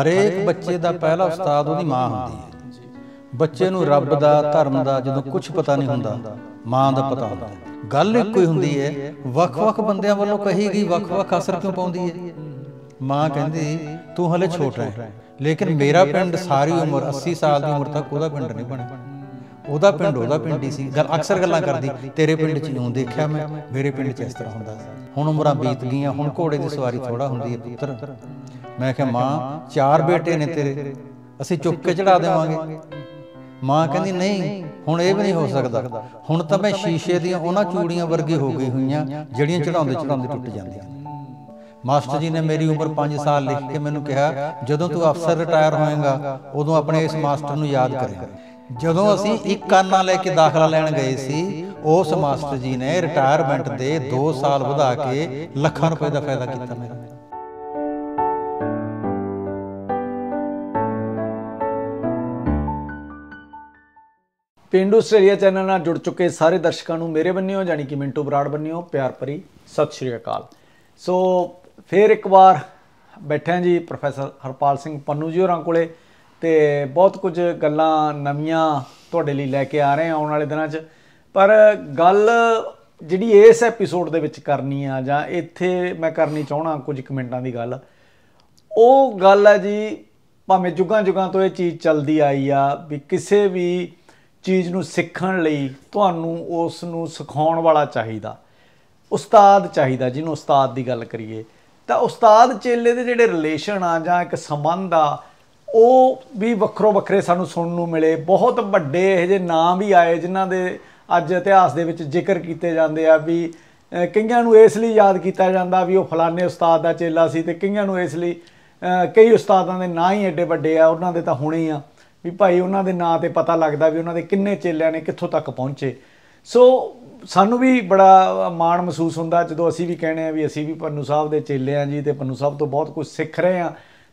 ਹਰੇਕ ਬੱਚੇ ਦਾ ਪਹਿਲਾ ਉਸਤਾਦ ਉਹਦੀ ਮਾਂ ਹੁੰਦੀ ਹੈ ਬੱਚੇ ਨੂੰ ਰੱਬ ਦਾ ਧਰਮ ਦਾ ਜਦੋਂ ਕੁਝ ਪਤਾ ਨਹੀਂ ਹੁੰਦਾ ਮਾਂ ਦਾ ਪਤਾ ਹੁੰਦਾ ਗੱਲ ਇੱਕੋ ਹੀ ਹੁੰਦੀ ਹੈ ਵੱਖ-ਵੱਖ ਬੰਦਿਆਂ ਵੱਲੋਂ ਕਹੀ ਗਈ ਵੱਖ-ਵੱਖ ਅਸਰ ਕਿਉਂ ਪਾਉਂਦੀ ਹੈ ਮਾਂ ਕਹਿੰਦੀ ਤੂੰ ਹਲੇ ਛੋਟਾ ਹੈ ਲੇਕਿਨ ਮੇਰਾ ਪਿੰਡ ਸਾਰੀ ਉਮਰ 80 ਸਾਲ ਦੀ ਉਮਰ ਤੱਕ ਉਹਦਾ ਪਿੰਡ ਨਹੀਂ ਬਣਿਆ ਉਹਦਾ ਪਿੰਡ ਉਹਦਾ ਪਿੰਡ ਹੀ ਸੀ ਗੱਲ ਅਕਸਰ ਗੱਲਾਂ ਕਰਦੀ ਤੇਰੇ ਪਿੰਡ 'ਚ ਨੂੰ ਦੇਖਿਆ ਮੈਂ ਮੇਰੇ ਪਿੰਡ 'ਚ ਇਸ ਤਰ੍ਹਾਂ ਹੁੰਦਾ ਹੁਣ ਉਮਰਾਂ ਬੀਤ ਗਈਆਂ ਹੁਣ ਘੋੜੇ ਦੀ ਸਵਾਰੀ ਥੋੜਾ ਹੁੰਦੀ ਹੈ ਪੁੱਤਰ ਮੈਂ ਕਿਹਾ ਮਾਂ ਚਾਰ ਬੇਟੇ ਨੇ ਤੇਰੇ ਅਸੀਂ ਚੁੱਕ ਕੇ ਚੜਾ ਦੇਵਾਂਗੇ ਮਾਂ ਕਹਿੰਦੀ ਨਹੀਂ ਹੁਣ ਇਹ ਵੀ ਨਹੀਂ ਹੋ ਸਕਦਾ ਹੁਣ ਤਾਂ ਮੈਂ ਸ਼ੀਸ਼ੇ ਦੀਆਂ ਉਹਨਾਂ ਚੂੜੀਆਂ ਵਰਗੀ ਹੋ ਗਈ ਹੋਈਆਂ ਜਿਹੜੀਆਂ ਚੜਾਉਂਦੇ ਚੜਾਉਂਦੇ ਟੁੱਟ ਜਾਂਦੀਆਂ ਮਾਸਟਰ ਜੀ ਨੇ ਮੇਰੀ ਉਮਰ 5 ਸਾਲ ਲਿਖ ਕੇ ਮੈਨੂੰ ਕਿਹਾ ਜਦੋਂ ਤੂੰ ਅਫਸਰ ਰਿਟਾਇਰ ਹੋਏਗਾ ਉਦੋਂ ਆਪਣੇ ਇਸ ਮਾਸਟਰ ਨੂੰ ਯਾਦ ਕਰੇਗਾ ਜਦੋਂ ਅਸੀਂ ਇੱਕ ਕਾਨਾ ਲੈ ਕੇ ਦਾਖਲਾ ਲੈਣ ਗਏ ਸੀ ਉਸ ਮਾਸਟਰ ਜੀ ਨੇ ਰਿਟਾਇਰਮੈਂਟ ਦੇ 2 ਸਾਲ ਵਧਾ ਕੇ ਲੱਖਾਂ ਰੁਪਏ ਦਾ ਫਾਇਦਾ ਕੀਤਾ ਮੇਰਾ ਪਿੰਡੂ ਸਟੇਰੀਆ ਚੈਨਲ ਨਾਲ ਜੁੜ ਚੁੱਕੇ ਸਾਰੇ ਦਰਸ਼ਕਾਂ ਨੂੰ ਮੇਰੇ ਬੰਨਿਓ ਜਾਨੀ ਕਿ ਮਿੰਟੂ ਬਰਾੜ ਬੰਨਿਓ ਪਿਆਰ ਭਰੀ ਸਤਿ ਸ਼੍ਰੀ ਅਕਾਲ ਸੋ ਫੇਰ ਇੱਕ ਵਾਰ ਬੈਠਿਆਂ ਜੀ ਪ੍ਰੋਫੈਸਰ ਹਰਪਾਲ ਸਿੰਘ ਪੰਨੂ ਜੀ ਹੋਰਾਂ ਕੋਲੇ ਤੇ ਬਹੁਤ ਕੁਝ ਗੱਲਾਂ ਨਵੀਆਂ ਤੁਹਾਡੇ ਲਈ ਲੈ ਕੇ ਆ ਰਹੇ ਹਾਂ ਆਉਣ ਵਾਲੇ ਦਿਨਾਂ 'ਚ ਪਰ ਗੱਲ ਜਿਹੜੀ ਇਸ ਐਪੀਸੋਡ ਦੇ ਵਿੱਚ ਕਰਨੀ ਆ ਜਾਂ ਇੱਥੇ ਮੈਂ ਕਰਨੀ ਚਾਹਣਾ ਕੁਝ ਕਮੈਂਟਾਂ ਦੀ ਗੱਲ ਉਹ ਗੱਲ ਹੈ ਜੀ ਭਾਵੇਂ ਜੁਗਾਂ ਜੁਗਾਂ ਤੋਂ ਇਹ ਚੀਜ਼ ਚੱਲਦੀ ਆਈ ਆ ਵੀ ਕਿਸੇ ਵੀ ਚੀਜ਼ ਨੂੰ ਸਿੱਖਣ ਲਈ ਤੁਹਾਨੂੰ ਉਸ ਨੂੰ ਸਿਖਾਉਣ ਵਾਲਾ ਚਾਹੀਦਾ ਉਸਤਾਦ ਚਾਹੀਦਾ ਜਿਹਨੂੰ ਉਸਤਾਦ ਦੀ ਗੱਲ ਕਰੀਏ ਤਾਂ ਉਸਤਾਦ ਚੇਲੇ ਦੇ ਜਿਹੜੇ ਰਿਲੇਸ਼ਨ ਆ ਜਾਂ ਇੱਕ ਸੰਬੰਧ ਆ ਉਹ ਵੀ ਵੱਖਰੋ ਵੱਖਰੇ ਸਾਨੂੰ ਸੁਣਨ ਨੂੰ ਮਿਲੇ ਬਹੁਤ ਵੱਡੇ ਇਹ ਜੇ ਨਾਮ ਵੀ ਆਏ ਜਿਨ੍ਹਾਂ ਦੇ ਅੱਜ ਇਤਿਹਾਸ ਦੇ ਵਿੱਚ ਜ਼ਿਕਰ ਕੀਤੇ ਜਾਂਦੇ ਆ ਵੀ ਕਈਆਂ ਨੂੰ ਇਸ ਲਈ ਯਾਦ ਕੀਤਾ ਜਾਂਦਾ ਵੀ ਉਹ ਫਲਾਣੇ ਉਸਤਾਦ ਦਾ ਚੇਲਾ ਸੀ ਤੇ ਕਈਆਂ ਨੂੰ ਇਸ ਲਈ ਕਈ ਉਸਤਾਦਾਂ ਦੇ ਨਾਂ ਹੀ ਐਡੇ ਵੱਡੇ ਆ ਉਹਨਾਂ ਦੇ ਤਾਂ ਹੋਣੇ ਆ ਵੀ ਭਾਈ ਉਹਨਾਂ ਦੇ ਨਾਂ ਤੇ ਪਤਾ ਲੱਗਦਾ ਵੀ ਉਹਨਾਂ ਦੇ ਕਿੰਨੇ ਚੇਲਿਆਂ ਨੇ ਕਿੱਥੋਂ ਤੱਕ ਪਹੁੰਚੇ ਸੋ ਸਾਨੂੰ ਵੀ ਬੜਾ ਮਾਣ ਮਹਿਸੂਸ ਹੁੰਦਾ ਜਦੋਂ ਅਸੀਂ ਵੀ ਕਹਿੰਦੇ ਆ ਵੀ ਅਸੀਂ ਵੀ ਪੰਨੂ ਸਾਹਿਬ ਦੇ ਚੇਲੇ ਆ ਜੀ ਤੇ ਪੰਨੂ ਸਾਹਿਬ ਤੋਂ ਬਹੁਤ ਕੁਝ ਸਿੱਖ ਰਹੇ ਆ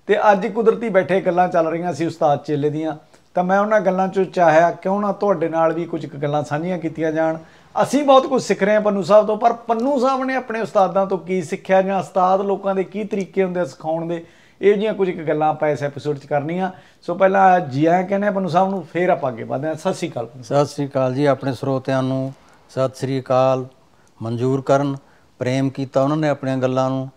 ਤੇ ਅੱਜ ਕੁਦਰਤੀ ਬੈਠੇ ਗੱਲਾਂ ਚੱਲ ਰਹੀਆਂ ਸੀ ਉਸਤਾਦ ਚੇਲੇ ਦੀਆਂ ਤਾਂ ਮੈਂ ਉਹਨਾਂ ਗੱਲਾਂ ਚੋਂ ਚਾਹਿਆ ਕਿਉਂ ਨਾ ਤੁਹਾਡੇ ਨਾਲ ਵੀ ਕੁਝ ਗੱਲਾਂ ਸਾਂਝੀਆਂ ਕੀਤੀਆਂ ਜਾਣ ਅਸੀਂ ਬਹੁਤ ਕੁਝ ਸਿੱਖ ਰਹੇ ਹਾਂ ਪੰਨੂ ਸਾਹਿਬ ਤੋਂ ਪਰ ਪੰਨੂ ਸਾਹਿਬ ਨੇ ਆਪਣੇ ਉਸਤਾਦਾਂ ਤੋਂ ਕੀ ਸਿੱਖਿਆ ਜਾਂ ਉਸਤਾਦ ਲੋਕਾਂ ਦੇ ਕੀ ਤਰੀਕੇ ਹੁੰਦੇ ਸਿਖਾਉਣ ਦੇ ਇਹ ਜੀਆਂ ਕੁਝ ਗੱਲਾਂ ਆਪਾਂ ਇਸ ਐਪੀਸੋਡ 'ਚ ਕਰਨੀਆਂ ਸੋ ਪਹਿਲਾਂ ਜੀ ਆਇਆਂ ਕਹਿੰਦੇ ਪੰਨੂ ਸਾਹਿਬ ਨੂੰ ਫੇਰ ਆਪਾਂ ਅੱਗੇ ਵਧਦੇ ਹਾਂ ਸਤਿ ਸ੍ਰੀ ਅਕਾਲ ਸਤਿ ਸ੍ਰੀ ਅਕਾਲ ਜੀ ਆਪਣੇ ਸਰੋਤਿਆਂ ਨੂੰ ਸਤਿ ਸ੍ਰੀ ਅਕਾਲ ਮਨਜ਼ੂਰ ਕਰਨ ਪ੍ਰੇਮ ਕੀਤਾ ਉਹਨਾਂ ਨੇ ਆਪਣੀਆਂ ਗੱਲਾਂ ਨੂੰ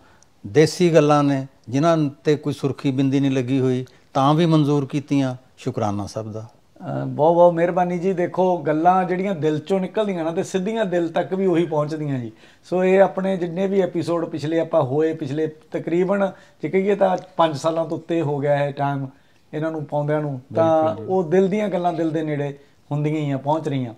ਦੇਸੀ ਗੱਲਾਂ ਨੇ ਜਿਨ੍ਹਾਂ ਤੇ ਕੋਈ ਸੁਰਖੀ ਬਿੰਦੀ ਨਹੀਂ ਲੱਗੀ ਹੋਈ ਤਾਂ ਵੀ ਮਨਜ਼ੂਰ ਕੀਤੀਆਂ ਸ਼ੁਕਰਾਨਾ ਸਭ ਦਾ ਬਹੁਤ ਬਹੁਤ ਮਿਹਰਬਾਨੀ ਜੀ ਦੇਖੋ ਗੱਲਾਂ ਜਿਹੜੀਆਂ ਦਿਲ ਚੋਂ ਨਿਕਲਦੀਆਂ ਨਾ ਤੇ ਸਿੱਧੀਆਂ ਦਿਲ ਤੱਕ ਵੀ ਉਹੀ ਪਹੁੰਚਦੀਆਂ ਜੀ ਸੋ ਇਹ ਆਪਣੇ ਜਿੰਨੇ ਵੀ ਐਪੀਸੋਡ ਪਿਛਲੇ ਆਪਾਂ ਹੋਏ ਪਿਛਲੇ ਤਕਰੀਬਨ ਜੇ ਕਹੀਏ ਤਾਂ 5 ਸਾਲਾਂ ਤੋਂ ਉੱਤੇ ਹੋ ਗਿਆ ਹੈ ਟਾਈਮ ਇਹਨਾਂ ਨੂੰ ਪਾਉਂਦਿਆਂ ਨੂੰ ਤਾਂ ਉਹ ਦਿਲ ਦੀਆਂ ਗੱਲਾਂ ਦਿਲ ਦੇ ਨੇੜੇ ਹੁੰਦੀਆਂ ਹੀ ਆ ਪਹੁੰਚ ਰਹੀਆਂ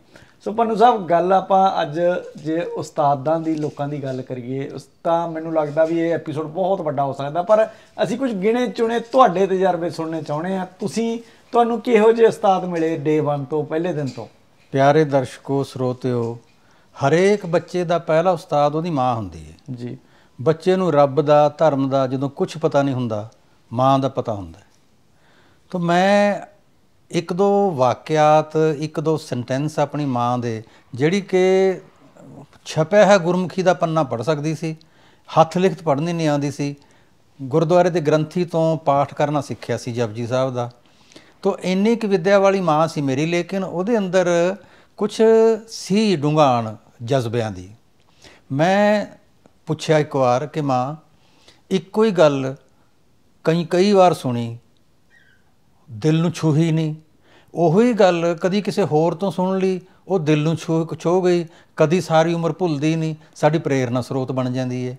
ਸੋ ਪੰਨੂ ਸਾਹਿਬ ਗੱਲ ਆਪਾਂ ਅੱਜ ਜੇ ਉਸਤਾਦਾਂ ਦੀ ਲੋਕਾਂ ਦੀ ਗੱਲ ਕਰੀਏ ਉਸ ਤਾਂ ਮੈਨੂੰ ਲੱਗਦਾ ਵੀ ਇਹ ਐਪੀਸੋਡ ਬਹੁਤ ਵੱਡਾ ਹੋ ਸਕਦਾ ਪਰ ਅਸੀਂ ਕੁਝ ਗਿਣੇ ਚੁਣੇ ਤੁਹਾਡੇ ਤਜਰਬੇ ਸੁਣਨੇ ਚਾਹੁੰਦੇ ਆ ਤੁਸੀਂ ਤੁਹਾਨੂੰ ਕਿਹੋ ਜਿਹੇ ਉਸਤਾਦ ਮਿਲੇ ਡੇ 1 ਤੋਂ ਪਹਿਲੇ ਦਿਨ ਤੋਂ ਪਿਆਰੇ ਦਰਸ਼ਕੋ ਸਰੋਤਿਓ ਹਰੇਕ ਬੱਚੇ ਦਾ ਪਹਿਲਾ ਉਸਤਾਦ ਉਹਦੀ ਮਾਂ ਹੁੰਦੀ ਹੈ ਜੀ ਬੱਚੇ ਨੂੰ ਰੱਬ ਦਾ ਧਰਮ ਦਾ ਜਦੋਂ ਕੁਝ ਪਤਾ ਨਹੀਂ ਹੁੰਦਾ ਮਾਂ ਦਾ ਪਤਾ ਹੁੰਦਾ ਤਾਂ ਮੈਂ ਇੱਕ ਦੋ ਵਾਕਿਆਤ ਇੱਕ ਦੋ ਸੈਂਟੈਂਸ ਆਪਣੀ ਮਾਂ ਦੇ ਜਿਹੜੀ ਕਿ ਛਪਿਆ ਹੈ ਗੁਰਮੁਖੀ ਦਾ ਪੰਨਾ ਪੜ ਸਕਦੀ ਸੀ ਹੱਥ ਲਿਖਤ ਪੜ੍ਹਨੀ ਨਹੀਂ ਆਉਂਦੀ ਸੀ ਗੁਰਦੁਆਰੇ ਦੇ ਗ੍ਰੰਥੀ ਤੋਂ ਪਾਠ ਕਰਨਾ ਸਿੱਖਿਆ ਸੀ ਜਪਜੀ ਸਾਹਿਬ ਦਾ ਤੋਂ ਇੰਨੀ ਕਿ ਵਿਦਿਆ ਵਾਲੀ ਮਾਂ ਸੀ ਮੇਰੀ ਲੇਕਿਨ ਉਹਦੇ ਅੰਦਰ ਕੁਝ ਸੀ ਡੁੰਗਾਣ ਜਜ਼ਬਿਆਂ ਦੀ ਮੈਂ ਪੁੱਛਿਆ ਇੱਕ ਵਾਰ ਕਿ ਮਾਂ ਇੱਕੋ ਹੀ ਗੱਲ ਕਈ ਕਈ ਵਾਰ ਸੁਣੀ ਦਿਲ ਨੂੰ ਛੂਹੀ ਨਹੀਂ ਉਹੀ ਗੱਲ ਕਦੀ ਕਿਸੇ ਹੋਰ ਤੋਂ ਸੁਣ ਲਈ ਉਹ ਦਿਲ ਨੂੰ ਛੂਹ ਛੋ ਗਈ ਕਦੀ ਸਾਰੀ ਉਮਰ ਭੁੱਲਦੀ ਨਹੀਂ ਸਾਡੀ ਪ੍ਰੇਰਣਾ ਸਰੋਤ ਬਣ ਜਾਂਦੀ ਹੈ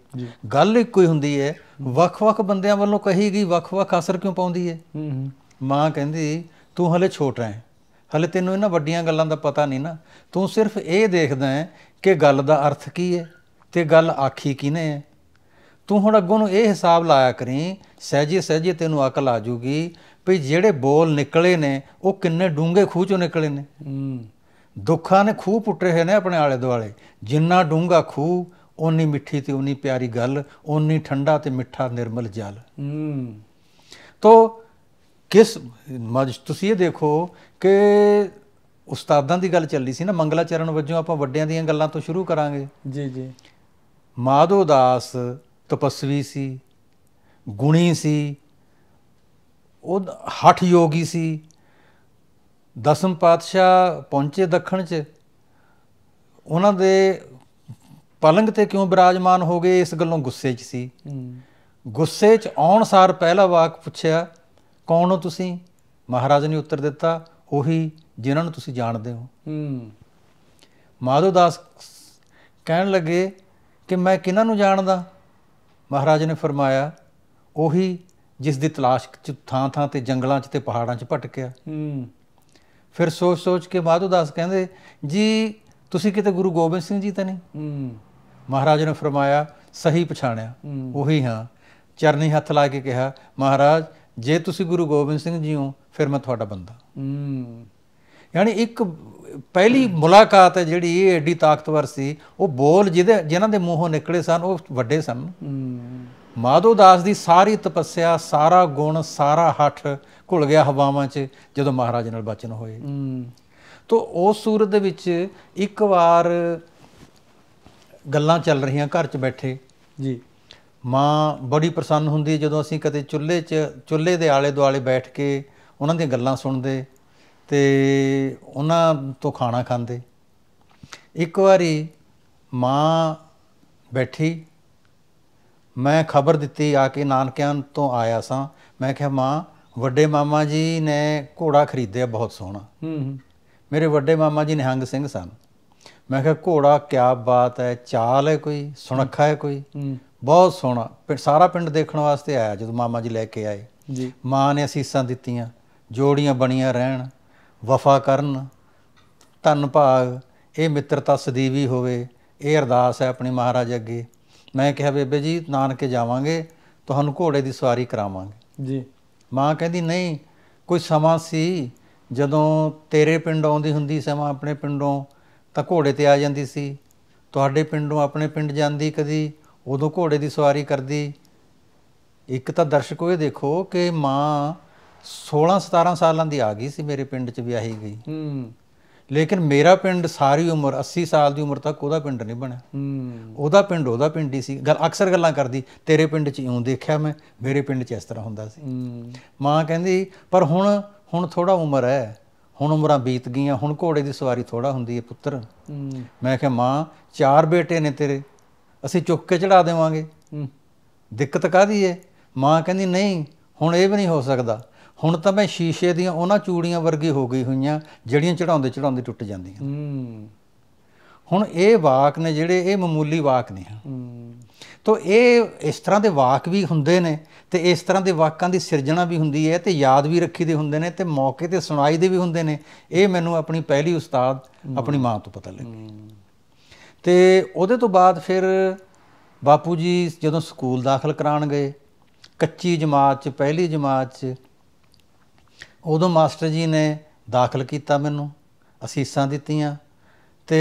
ਗੱਲ ਇੱਕੋ ਹੀ ਹੁੰਦੀ ਹੈ ਵੱਖ-ਵੱਖ ਬੰਦਿਆਂ ਵੱਲੋਂ ਕਹੀ ਗਈ ਵੱਖ-ਵੱਖ ਅਸਰ ਕਿਉਂ ਪਾਉਂਦੀ ਹੈ ਮਾਂ ਕਹਿੰਦੀ ਤੂੰ ਹਲੇ ਛੋਟਾ ਹੈ ਹਲੇ ਤੈਨੂੰ ਇਹਨਾਂ ਵੱਡੀਆਂ ਗੱਲਾਂ ਦਾ ਪਤਾ ਨਹੀਂ ਨਾ ਤੂੰ ਸਿਰਫ ਇਹ ਦੇਖਦਾ ਹੈ ਕਿ ਗੱਲ ਦਾ ਅਰਥ ਕੀ ਹੈ ਤੇ ਗੱਲ ਆਖੀ ਕਿਨੇ ਹੈ ਤੂੰ ਹੁਣ ਅੱਗੋਂ ਨੂੰ ਇਹ ਹਿਸਾਬ ਲਾਇਆ ਕਰੀ ਸਹਿਜੇ ਸਹਿਜੇ ਤੈਨੂੰ ਅਕਲ ਆ ਜੂਗੀ ਵੀ ਜਿਹੜੇ ਬੋਲ ਨਿਕਲੇ ਨੇ ਉਹ ਕਿੰਨੇ ਡੂੰਘੇ ਖੂਹ ਚੋਂ ਨਿਕਲੇ ਨੇ ਦੁੱਖਾਂ ਨੇ ਖੂਹ ਪੁੱਟੇ ਹੋਏ ਨੇ ਆਪਣੇ ਆਲੇ ਦੁਆਲੇ ਜਿੰਨਾ ਡੂੰਘਾ ਖੂਹ ਓਨੀ ਮਿੱਠੀ ਤੇ ਓਨੀ ਪਿਆਰੀ ਗੱਲ ਓਨੀ ਠੰਡਾ ਤੇ ਮਿੱਠਾ ਨਿਰਮਲ ਜਲ ਹੂੰ ਤੋਂ ਕਿਸ ਤੁਸੀਂ ਇਹ ਦੇਖੋ ਕਿ ਉਸਤਾਦਾਂ ਦੀ ਗੱਲ ਚੱਲੀ ਸੀ ਨਾ ਮੰਗਲਾ ਚਰਨ ਵਜੋਂ ਆਪਾਂ ਵੱਡਿਆਂ ਦੀਆਂ ਗੱਲਾਂ ਤੋਂ ਸ਼ੁਰੂ ਕਰਾਂਗੇ ਜੀ ਜੀ ਮਾਧੋ ਦਾਸ ਤਪਸਵੀ ਸੀ ਗੁਣੀ ਸੀ ਉਹ ਹਠ ਯੋਗੀ ਸੀ ਦਸਮ ਪਾਤਸ਼ਾਹ ਪਹੁੰਚੇ ਦੱਖਣ 'ਚ ਉਹਨਾਂ ਦੇ ਪਲੰਗ ਤੇ ਕਿਉਂ ਬਿਰਾਜਮਾਨ ਹੋ ਗਏ ਇਸ ਗੱਲੋਂ ਗੁੱਸੇ 'ਚ ਸੀ ਗੁੱਸੇ 'ਚ ਆਉਣ ਸਾਰ ਪਹਿਲਾ ਵਾਕ ਪੁੱਛਿਆ ਕੌਣ ਹੋ ਤੁਸੀਂ ਮਹਾਰਾਜ ਨੇ ਉੱਤਰ ਦਿੱਤਾ ਉਹੀ ਜਿਨ੍ਹਾਂ ਨੂੰ ਤੁਸੀਂ ਜਾਣਦੇ ਹੋ ਮਾਧੋਦਾਸ ਕਹਿਣ ਲੱਗੇ ਕਿ ਮੈਂ ਕਿਹਨਾਂ ਨੂੰ ਜਾਣਦਾ ਮਹਾਰਾਜ ਨੇ ਫਰਮਾਇਆ ਉਹੀ ਜਿਸ ਦੀ ਤਲਾਸ਼ ਥਾਂ ਥਾਂ ਤੇ ਜੰਗਲਾਂ 'ਚ ਤੇ ਪਹਾੜਾਂ 'ਚ ਭਟਕਿਆ ਹੂੰ ਫਿਰ ਸੋਚ ਸੋਚ ਕੇ ਬਾਦੂ ਦਾਸ ਕਹਿੰਦੇ ਜੀ ਤੁਸੀਂ ਕਿਤੇ ਗੁਰੂ ਗੋਬਿੰਦ ਸਿੰਘ ਜੀ ਤਾਂ ਨਹੀਂ ਹੂੰ ਮਹਾਰਾਜ ਨੇ ਫਰਮਾਇਆ ਸਹੀ ਪਛਾਣਿਆ ਉਹੀ ਹਾਂ ਚਰਨੀ ਹੱਥ ਲਾ ਕੇ ਕਿਹਾ ਮਹਾਰਾਜ ਜੇ ਤੁਸੀਂ ਗੁਰੂ ਗੋਬਿੰਦ ਸਿੰਘ ਜੀ ਹੋ ਫਿਰ ਮੈਂ ਤੁਹਾਡਾ ਬੰਦਾ ਹੂੰ ਯਾਨੀ ਇੱਕ ਪਹਿਲੀ ਮੁਲਾਕਾਤ ਹੈ ਜਿਹੜੀ ਇਹ ਐਡੀ ਤਾਕਤਵਰ ਸੀ ਉਹ ਬੋਲ ਜਿਹਦੇ ਜਿਨ੍ਹਾਂ ਦੇ ਮੂੰਹੋਂ ਨਿਕਲੇ ਸਨ ਉਹ ਵੱਡੇ ਸਨ ਮਾਧੋ ਦਾਸ ਦੀ ਸਾਰੀ ਤਪੱਸਿਆ ਸਾਰਾ ਗੁਣ ਸਾਰਾ ਹੱਠ ਘੁਲ ਗਿਆ ਹਵਾਵਾਂ 'ਚ ਜਦੋਂ ਮਹਾਰਾਜ ਨਾਲ ਬਚਨ ਹੋਏ ਤੋ ਉਸ ਸੂਰਤ ਦੇ ਵਿੱਚ ਇੱਕ ਵਾਰ ਗੱਲਾਂ ਚੱਲ ਰਹੀਆਂ ਘਰ 'ਚ ਬੈਠੇ ਜੀ ਮਾਂ ਬੜੀ ਪ੍ਰਸੰਨ ਹੁੰਦੀ ਜਦੋਂ ਅਸੀਂ ਕਦੇ ਚੁੱਲ੍ਹੇ 'ਚ ਚੁੱਲ੍ਹੇ ਦੇ ਆਲੇ ਦੁਆਲੇ ਬੈਠ ਕੇ ਉਹਨਾਂ ਦੀਆਂ ਗੱਲਾਂ ਸੁਣਦੇ ਤੇ ਉਹਨਾਂ ਤੋਂ ਖਾਣਾ ਖਾਂਦੇ ਇੱਕ ਵਾਰੀ ਮਾਂ ਬੈਠੀ ਮੈਂ ਖਬਰ ਦਿੱਤੀ ਆ ਕੇ ਨਾਨਕਿਆਂ ਤੋਂ ਆਇਆ ਸਾਂ ਮੈਂ ਕਿਹਾ ਮਾਂ ਵੱਡੇ ਮਾਮਾ ਜੀ ਨੇ ਘੋੜਾ ਖਰੀਦਿਆ ਬਹੁਤ ਸੋਹਣਾ ਹੂੰ ਹੂੰ ਮੇਰੇ ਵੱਡੇ ਮਾਮਾ ਜੀ ਨਿਹੰਗ ਸਿੰਘ ਸਨ ਮੈਂ ਕਿਹਾ ਘੋੜਾ ਕਿਆ ਬਾਤ ਹੈ ਚਾਲ ਹੈ ਕੋਈ ਸੁਣਖਾ ਹੈ ਕੋਈ ਬਹੁਤ ਸੋਹਣਾ ਸਾਰਾ ਪਿੰਡ ਦੇਖਣ ਵਾਸਤੇ ਆਇਆ ਜਦੋਂ ਮਾਮਾ ਜੀ ਲੈ ਕੇ ਆਏ ਜੀ ਮਾਂ ਨੇ ਅਸੀਸਾਂ ਦਿੱਤੀਆਂ ਜੋੜੀਆਂ ਬਣੀਆਂ ਰਹਿਣ ਵਫਾ ਕਰਨ ਧੰਨ ਭਾਗ ਇਹ ਮਿੱਤਰਤਾ ਸਦੀਵੀ ਹੋਵੇ ਇਹ ਅਰਦਾਸ ਹੈ ਆਪਣੇ ਮਹਾਰਾਜ ਅੱਗੇ ਮੈਂ ਕਿਹਾ ਬੇਬੇ ਜੀ ਨਾਨਕੇ ਜਾਵਾਂਗੇ ਤੁਹਾਨੂੰ ਘੋੜੇ ਦੀ ਸਵਾਰੀ ਕਰਾਵਾਂਗੇ ਜੀ ਮਾਂ ਕਹਿੰਦੀ ਨਹੀਂ ਕੋਈ ਸਮਾਂ ਸੀ ਜਦੋਂ ਤੇਰੇ ਪਿੰਡ ਆਉਂਦੀ ਹੁੰਦੀ ਸਮਾਂ ਆਪਣੇ ਪਿੰਡੋਂ ਤਾਂ ਘੋੜੇ ਤੇ ਆ ਜਾਂਦੀ ਸੀ ਤੁਹਾਡੇ ਪਿੰਡੋਂ ਆਪਣੇ ਪਿੰਡ ਜਾਂਦੀ ਕਦੀ ਉਦੋਂ ਘੋੜੇ ਦੀ ਸਵਾਰੀ ਕਰਦੀ ਇੱਕ ਤਾਂ ਦਰਸ਼ਕੋ ਇਹ ਦੇਖੋ ਕਿ ਮਾਂ 16 17 ਸਾਲਾਂ ਦੀ ਆ ਗਈ ਸੀ ਮੇਰੇ ਪਿੰਡ 'ਚ ਵੀ ਆਹੀ ਗਈ ਹੂੰ ਲੇਕਿਨ ਮੇਰਾ ਪਿੰਡ ਸਾਰੀ ਉਮਰ 80 ਸਾਲ ਦੀ ਉਮਰ ਤੱਕ ਉਹਦਾ ਪਿੰਡ ਨਹੀਂ ਬਣਿਆ ਹੂੰ ਉਹਦਾ ਪਿੰਡ ਉਹਦਾ ਪਿੰਡ ਹੀ ਸੀ ਗੱਲ ਅਕਸਰ ਗੱਲਾਂ ਕਰਦੀ ਤੇਰੇ ਪਿੰਡ 'ਚ ਇਉਂ ਦੇਖਿਆ ਮੈਂ ਮੇਰੇ ਪਿੰਡ 'ਚ ਇਸ ਤਰ੍ਹਾਂ ਹੁੰਦਾ ਸੀ ਹੂੰ ਮਾਂ ਕਹਿੰਦੀ ਪਰ ਹੁਣ ਹੁਣ ਥੋੜਾ ਉਮਰ ਹੈ ਹੁਣ ਉਮਰਾਂ ਬੀਤ ਗਈਆਂ ਹੁਣ ਘੋੜੇ ਦੀ ਸਵਾਰੀ ਥੋੜਾ ਹੁੰਦੀ ਹੈ ਪੁੱਤਰ ਮੈਂ ਕਿਹਾ ਮਾਂ ਚਾਰ ਬੇਟੇ ਨੇ ਤੇਰੇ ਅਸੀਂ ਚੁੱਕ ਕੇ ਚੜਾ ਦੇਵਾਂਗੇ ਦਿੱਕਤ ਕਾਦੀ ਹੈ ਮਾਂ ਕਹਿੰਦੀ ਨਹੀਂ ਹੁਣ ਇਹ ਵੀ ਨਹੀਂ ਹੋ ਸਕਦਾ ਹੁਣ ਤਾਂ ਮੈਂ ਸ਼ੀਸ਼ੇ ਦੀਆਂ ਉਹਨਾਂ ਚੂੜੀਆਂ ਵਰਗੀ ਹੋ ਗਈ ਹੋਈਆਂ ਜਿਹੜੀਆਂ ਚੜਾਉਂਦੇ ਚੜਾਉਂਦੇ ਟੁੱਟ ਜਾਂਦੀਆਂ ਹੁਣ ਇਹ ਵਾਕ ਨੇ ਜਿਹੜੇ ਇਹ ਮਾਮੂਲੀ ਵਾਕ ਨੇ ਤੋ ਇਹ ਇਸ ਤਰ੍ਹਾਂ ਦੇ ਵਾਕ ਵੀ ਹੁੰਦੇ ਨੇ ਤੇ ਇਸ ਤਰ੍ਹਾਂ ਦੇ ਵਾਕਾਂ ਦੀ ਸਿਰਜਣਾ ਵੀ ਹੁੰਦੀ ਹੈ ਤੇ ਯਾਦ ਵੀ ਰੱਖੀ ਦੇ ਹੁੰਦੇ ਨੇ ਤੇ ਮੌਕੇ ਤੇ ਸੁਣਾਈ ਦੇ ਵੀ ਹੁੰਦੇ ਨੇ ਇਹ ਮੈਨੂੰ ਆਪਣੀ ਪਹਿਲੀ ਉਸਤਾਦ ਆਪਣੀ ਮਾਂ ਤੋਂ ਪਤਾ ਲੱਗਿਆ ਤੇ ਉਹਦੇ ਤੋਂ ਬਾਅਦ ਫਿਰ ਬਾਪੂ ਜੀ ਜਦੋਂ ਸਕੂਲ ਦਾਖਲ ਕਰਾਣ ਗਏ ਕੱਚੀ ਜਮਾਤ ਚ ਪਹਿਲੀ ਜਮਾਤ ਚ ਉਦੋਂ ਮਾਸਟਰ ਜੀ ਨੇ ਦਾਖਲ ਕੀਤਾ ਮੈਨੂੰ ਅਸੀਸਾਂ ਦਿੱਤੀਆਂ ਤੇ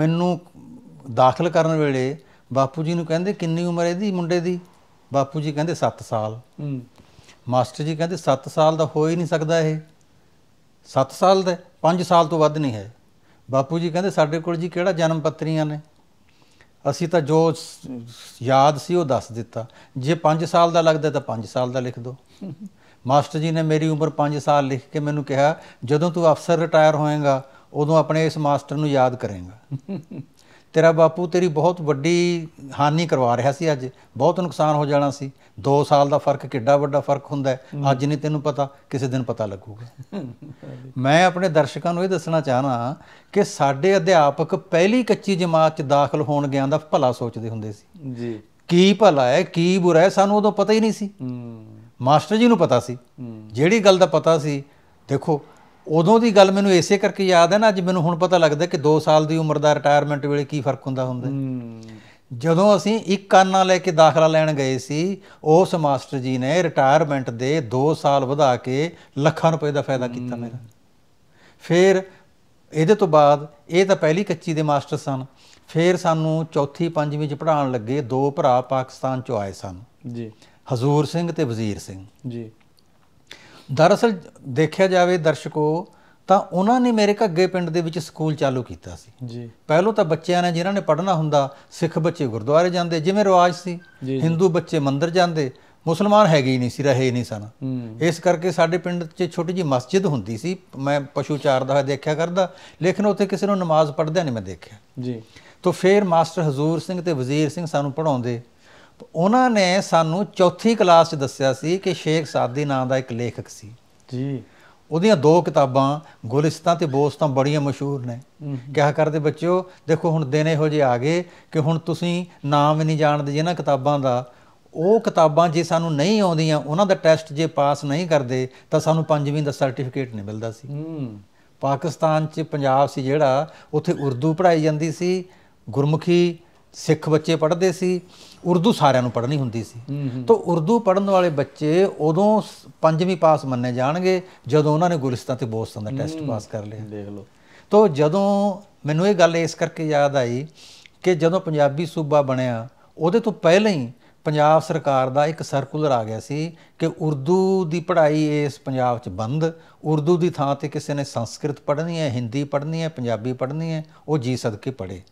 ਮੈਨੂੰ ਦਾਖਲ ਕਰਨ ਵੇਲੇ ਬਾਪੂ ਜੀ ਨੂੰ ਕਹਿੰਦੇ ਕਿੰਨੀ ਉਮਰ ਹੈ ਦੀ ਮੁੰਡੇ ਦੀ ਬਾਪੂ ਜੀ ਕਹਿੰਦੇ 7 ਸਾਲ ਹੂੰ ਮਾਸਟਰ ਜੀ ਕਹਿੰਦੇ 7 ਸਾਲ ਦਾ ਹੋ ਹੀ ਨਹੀਂ ਸਕਦਾ ਇਹ 7 ਸਾਲ ਦਾ 5 ਸਾਲ ਤੋਂ ਵੱਧ ਨਹੀਂ ਹੈ ਬਾਪੂ ਜੀ ਕਹਿੰਦੇ ਸਾਡੇ ਕੋਲ ਜੀ ਕਿਹੜਾ ਜਨਮ ਪੱਤਰੀਆਂ ਨੇ ਅਸੀਂ ਤਾਂ ਜੋ ਯਾਦ ਸੀ ਉਹ ਦੱਸ ਦਿੱਤਾ ਜੇ 5 ਸਾਲ ਦਾ ਲੱਗਦਾ ਤਾਂ 5 ਸਾਲ ਦਾ ਲਿਖ ਦਿਓ ਮਾਸਟਰ ਜੀ ਨੇ ਮੇਰੀ ਉਮਰ 5 ਸਾਲ ਲਿਖ ਕੇ ਮੈਨੂੰ ਕਿਹਾ ਜਦੋਂ ਤੂੰ ਅਫਸਰ ਰਿਟਾਇਰ ਹੋਏਗਾ ਉਦੋਂ ਆਪਣੇ ਇਸ ਮਾਸਟਰ ਨੂੰ ਯਾਦ ਕਰੇਗਾ ਤੇਰਾ ਬਾਪੂ ਤੇਰੀ ਬਹੁਤ ਵੱਡੀ ਹਾਨੀ ਕਰਵਾ ਰਿਹਾ ਸੀ ਅੱਜ ਬਹੁਤ ਨੁਕਸਾਨ ਹੋ ਜਾਣਾ ਸੀ 2 ਸਾਲ ਦਾ ਫਰਕ ਕਿੱਡਾ ਵੱਡਾ ਫਰਕ ਹੁੰਦਾ ਹੈ ਅੱਜ ਨਹੀਂ ਤੈਨੂੰ ਪਤਾ ਕਿਸੇ ਦਿਨ ਪਤਾ ਲੱਗੂਗਾ ਮੈਂ ਆਪਣੇ ਦਰਸ਼ਕਾਂ ਨੂੰ ਇਹ ਦੱਸਣਾ ਚਾਹਨਾ ਕਿ ਸਾਡੇ ਅਧਿਆਪਕ ਪਹਿਲੀ ਕੱਚੀ ਜਮਾਤ 'ਚ ਦਾਖਲ ਹੋਣ ਗਿਆ ਦਾ ਭਲਾ ਸੋਚਦੇ ਹੁੰਦੇ ਸੀ ਜੀ ਕੀ ਭਲਾ ਹੈ ਕੀ ਬੁਰਾ ਹੈ ਸਾਨੂੰ ਉਦੋਂ ਪਤਾ ਹੀ ਨਹੀਂ ਸੀ ਮਾਸਟਰ ਜੀ ਨੂੰ ਪਤਾ ਸੀ ਜਿਹੜੀ ਗੱਲ ਦਾ ਪਤਾ ਸੀ ਦੇਖੋ ਉਦੋਂ ਦੀ ਗੱਲ ਮੈਨੂੰ ਇਸੇ ਕਰਕੇ ਯਾਦ ਹੈ ਨਾ ਅੱਜ ਮੈਨੂੰ ਹੁਣ ਪਤਾ ਲੱਗਦਾ ਕਿ 2 ਸਾਲ ਦੀ ਉਮਰ ਦਾ ਰਿਟਾਇਰਮੈਂਟ ਵੇਲੇ ਕੀ ਫਰਕ ਹੁੰਦਾ ਹੁੰਦਾ ਜਦੋਂ ਅਸੀਂ ਇੱਕ ਕਾਨਾ ਲੈ ਕੇ ਦਾਖਲਾ ਲੈਣ ਗਏ ਸੀ ਉਸ ਮਾਸਟਰ ਜੀ ਨੇ ਰਿਟਾਇਰਮੈਂਟ ਦੇ 2 ਸਾਲ ਵਧਾ ਕੇ ਲੱਖਾਂ ਰੁਪਏ ਦਾ ਫਾਇਦਾ ਕੀਤਾ ਮੇਰਾ ਫਿਰ ਇਹਦੇ ਤੋਂ ਬਾਅਦ ਇਹ ਤਾਂ ਪਹਿਲੀ ਕੱਚੀ ਦੇ ਮਾਸਟਰ ਸਨ ਫਿਰ ਸਾਨੂੰ ਚੌਥੀ ਪੰਜਵੀਂ ਚ ਪੜਾਉਣ ਲੱਗੇ ਦੋ ਭਰਾ ਪਾਕਿਸਤਾਨ ਚੋਂ ਆਏ ਸਨ ਜੀ ਹਜ਼ੂਰ ਸਿੰਘ ਤੇ ਵਜ਼ੀਰ ਸਿੰਘ ਜੀ ਦਰਅਸਲ ਦੇਖਿਆ ਜਾਵੇ ਦਰਸ਼ਕੋ ਤਾਂ ਉਹਨਾਂ ਨੇ ਮੇਰੇ ਘੱਗੇ ਪਿੰਡ ਦੇ ਵਿੱਚ ਸਕੂਲ ਚਾਲੂ ਕੀਤਾ ਸੀ ਜੀ ਪਹਿਲੋਂ ਤਾਂ ਬੱਚਿਆਂ ਨੇ ਜਿਨ੍ਹਾਂ ਨੇ ਪੜ੍ਹਨਾ ਹੁੰਦਾ ਸਿੱਖ ਬੱਚੇ ਗੁਰਦੁਆਰੇ ਜਾਂਦੇ ਜਿਵੇਂ ਰਿਵਾਜ ਸੀ ਹਿੰਦੂ ਬੱਚੇ ਮੰਦਿਰ ਜਾਂਦੇ ਮੁਸਲਮਾਨ ਹੈਗੇ ਹੀ ਨਹੀਂ ਸੀ ਰਹੇ ਨਹੀਂ ਸਨ ਇਸ ਕਰਕੇ ਸਾਡੇ ਪਿੰਡ 'ਚ ਛੋਟੀ ਜੀ ਮਸਜਿਦ ਹੁੰਦੀ ਸੀ ਮੈਂ ਪਸ਼ੂ ਚਾਰਦਾ ਹੋਇਆ ਦੇਖਿਆ ਕਰਦਾ ਲੇਕਿਨ ਉੱਥੇ ਕਿਸੇ ਨੂੰ ਨਮਾਜ਼ ਪੜ੍ਹਦਿਆਂ ਨਹੀਂ ਮੈਂ ਦੇਖਿਆ ਜੀ ਤੋਂ ਫਿਰ ਮਾਸਟਰ ਹਜ਼ੂਰ ਸਿੰਘ ਤੇ ਵਜ਼ੀਰ ਸਿੰਘ ਸਾਨੂੰ ਪੜ੍ਹਾਉਂਦੇ ਉਹਨਾਂ ਨੇ ਸਾਨੂੰ ਚੌਥੀ ਕਲਾਸ 'ਚ ਦੱਸਿਆ ਸੀ ਕਿ ਸ਼ੇਖ ਸਾਦੀ ਨਾਂ ਦਾ ਇੱਕ ਲੇਖਕ ਸੀ ਜੀ ਉਹਦੀਆਂ ਦੋ ਕਿਤਾਬਾਂ ਗੁਲਿਸਤਾਂ ਤੇ ਬੋਸਤਾਂ ਬੜੀਆਂ ਮਸ਼ਹੂਰ ਨੇ ਕਿਹਾ ਕਰਦੇ ਬੱਚਿਓ ਦੇਖੋ ਹੁਣ ਦਿਨ ਇਹੋ ਜਿਹੇ ਆ ਗਏ ਕਿ ਹੁਣ ਤੁਸੀਂ ਨਾਮ ਵੀ ਨਹੀਂ ਜਾਣਦੇ ਜਿਹਨਾਂ ਕਿਤਾਬਾਂ ਦਾ ਉਹ ਕਿਤਾਬਾਂ ਜੇ ਸਾਨੂੰ ਨਹੀਂ ਆਉਂਦੀਆਂ ਉਹਨਾਂ ਦਾ ਟੈਸਟ ਜੇ ਪਾਸ ਨਹੀਂ ਕਰਦੇ ਤਾਂ ਸਾਨੂੰ ਪੰਜਵੀਂ ਦਾ ਸਰਟੀਫਿਕੇਟ ਨਹੀਂ ਮਿਲਦਾ ਸੀ ਪਾਕਿਸਤਾਨ 'ਚ ਪੰਜਾਬ ਸੀ ਜਿਹੜਾ ਉੱਥੇ ਉਰਦੂ ਪੜ੍ਹਾਈ ਜਾਂਦੀ ਸੀ ਗੁਰਮੁਖੀ ਸਿੱਖ ਬੱਚੇ ਪੜ੍ਹਦੇ ਸੀ ਉਰਦੂ ਸਾਰਿਆਂ ਨੂੰ ਪੜ੍ਹਨੀ ਹੁੰਦੀ ਸੀ ਤਾਂ ਉਰਦੂ ਪੜ੍ਹਨ ਵਾਲੇ ਬੱਚੇ ਉਦੋਂ ਪੰਜਵੀਂ ਪਾਸ ਮੰਨੇ ਜਾਣਗੇ ਜਦੋਂ ਉਹਨਾਂ ਨੇ ਗੁਲਿਸਤਾਨ ਤੇ ਬੋਸਤਾਨ ਦਾ ਟੈਸਟ ਪਾਸ ਕਰ ਲਿਆ ਦੇਖ ਲਓ ਤਾਂ ਜਦੋਂ ਮੈਨੂੰ ਇਹ ਗੱਲ ਇਸ ਕਰਕੇ ਯਾਦ ਆਈ ਕਿ ਜਦੋਂ ਪੰਜਾਬੀ ਸੂਬਾ ਬਣਿਆ ਉਹਦੇ ਤੋਂ ਪਹਿਲਾਂ ਹੀ ਪੰਜਾਬ ਸਰਕਾਰ ਦਾ ਇੱਕ ਸਰਕੂਲਰ ਆ ਗਿਆ ਸੀ ਕਿ ਉਰਦੂ ਦੀ ਪੜ੍ਹਾਈ ਇਸ ਪੰਜਾਬ 'ਚ ਬੰਦ ਉਰਦੂ ਦੀ ਥਾਂ ਤੇ ਕਿਸੇ ਨੇ ਸੰਸਕ੍ਰਿਤ ਪੜ੍ਹਨੀ ਹੈ ਹਿੰਦੀ ਪੜ੍ਹਨੀ ਹੈ ਪੰਜਾਬੀ ਪੜ੍ਹਨੀ ਹੈ ਉਹ ਜੀ ਸਦਕੇ ਪੜ੍ਹੇ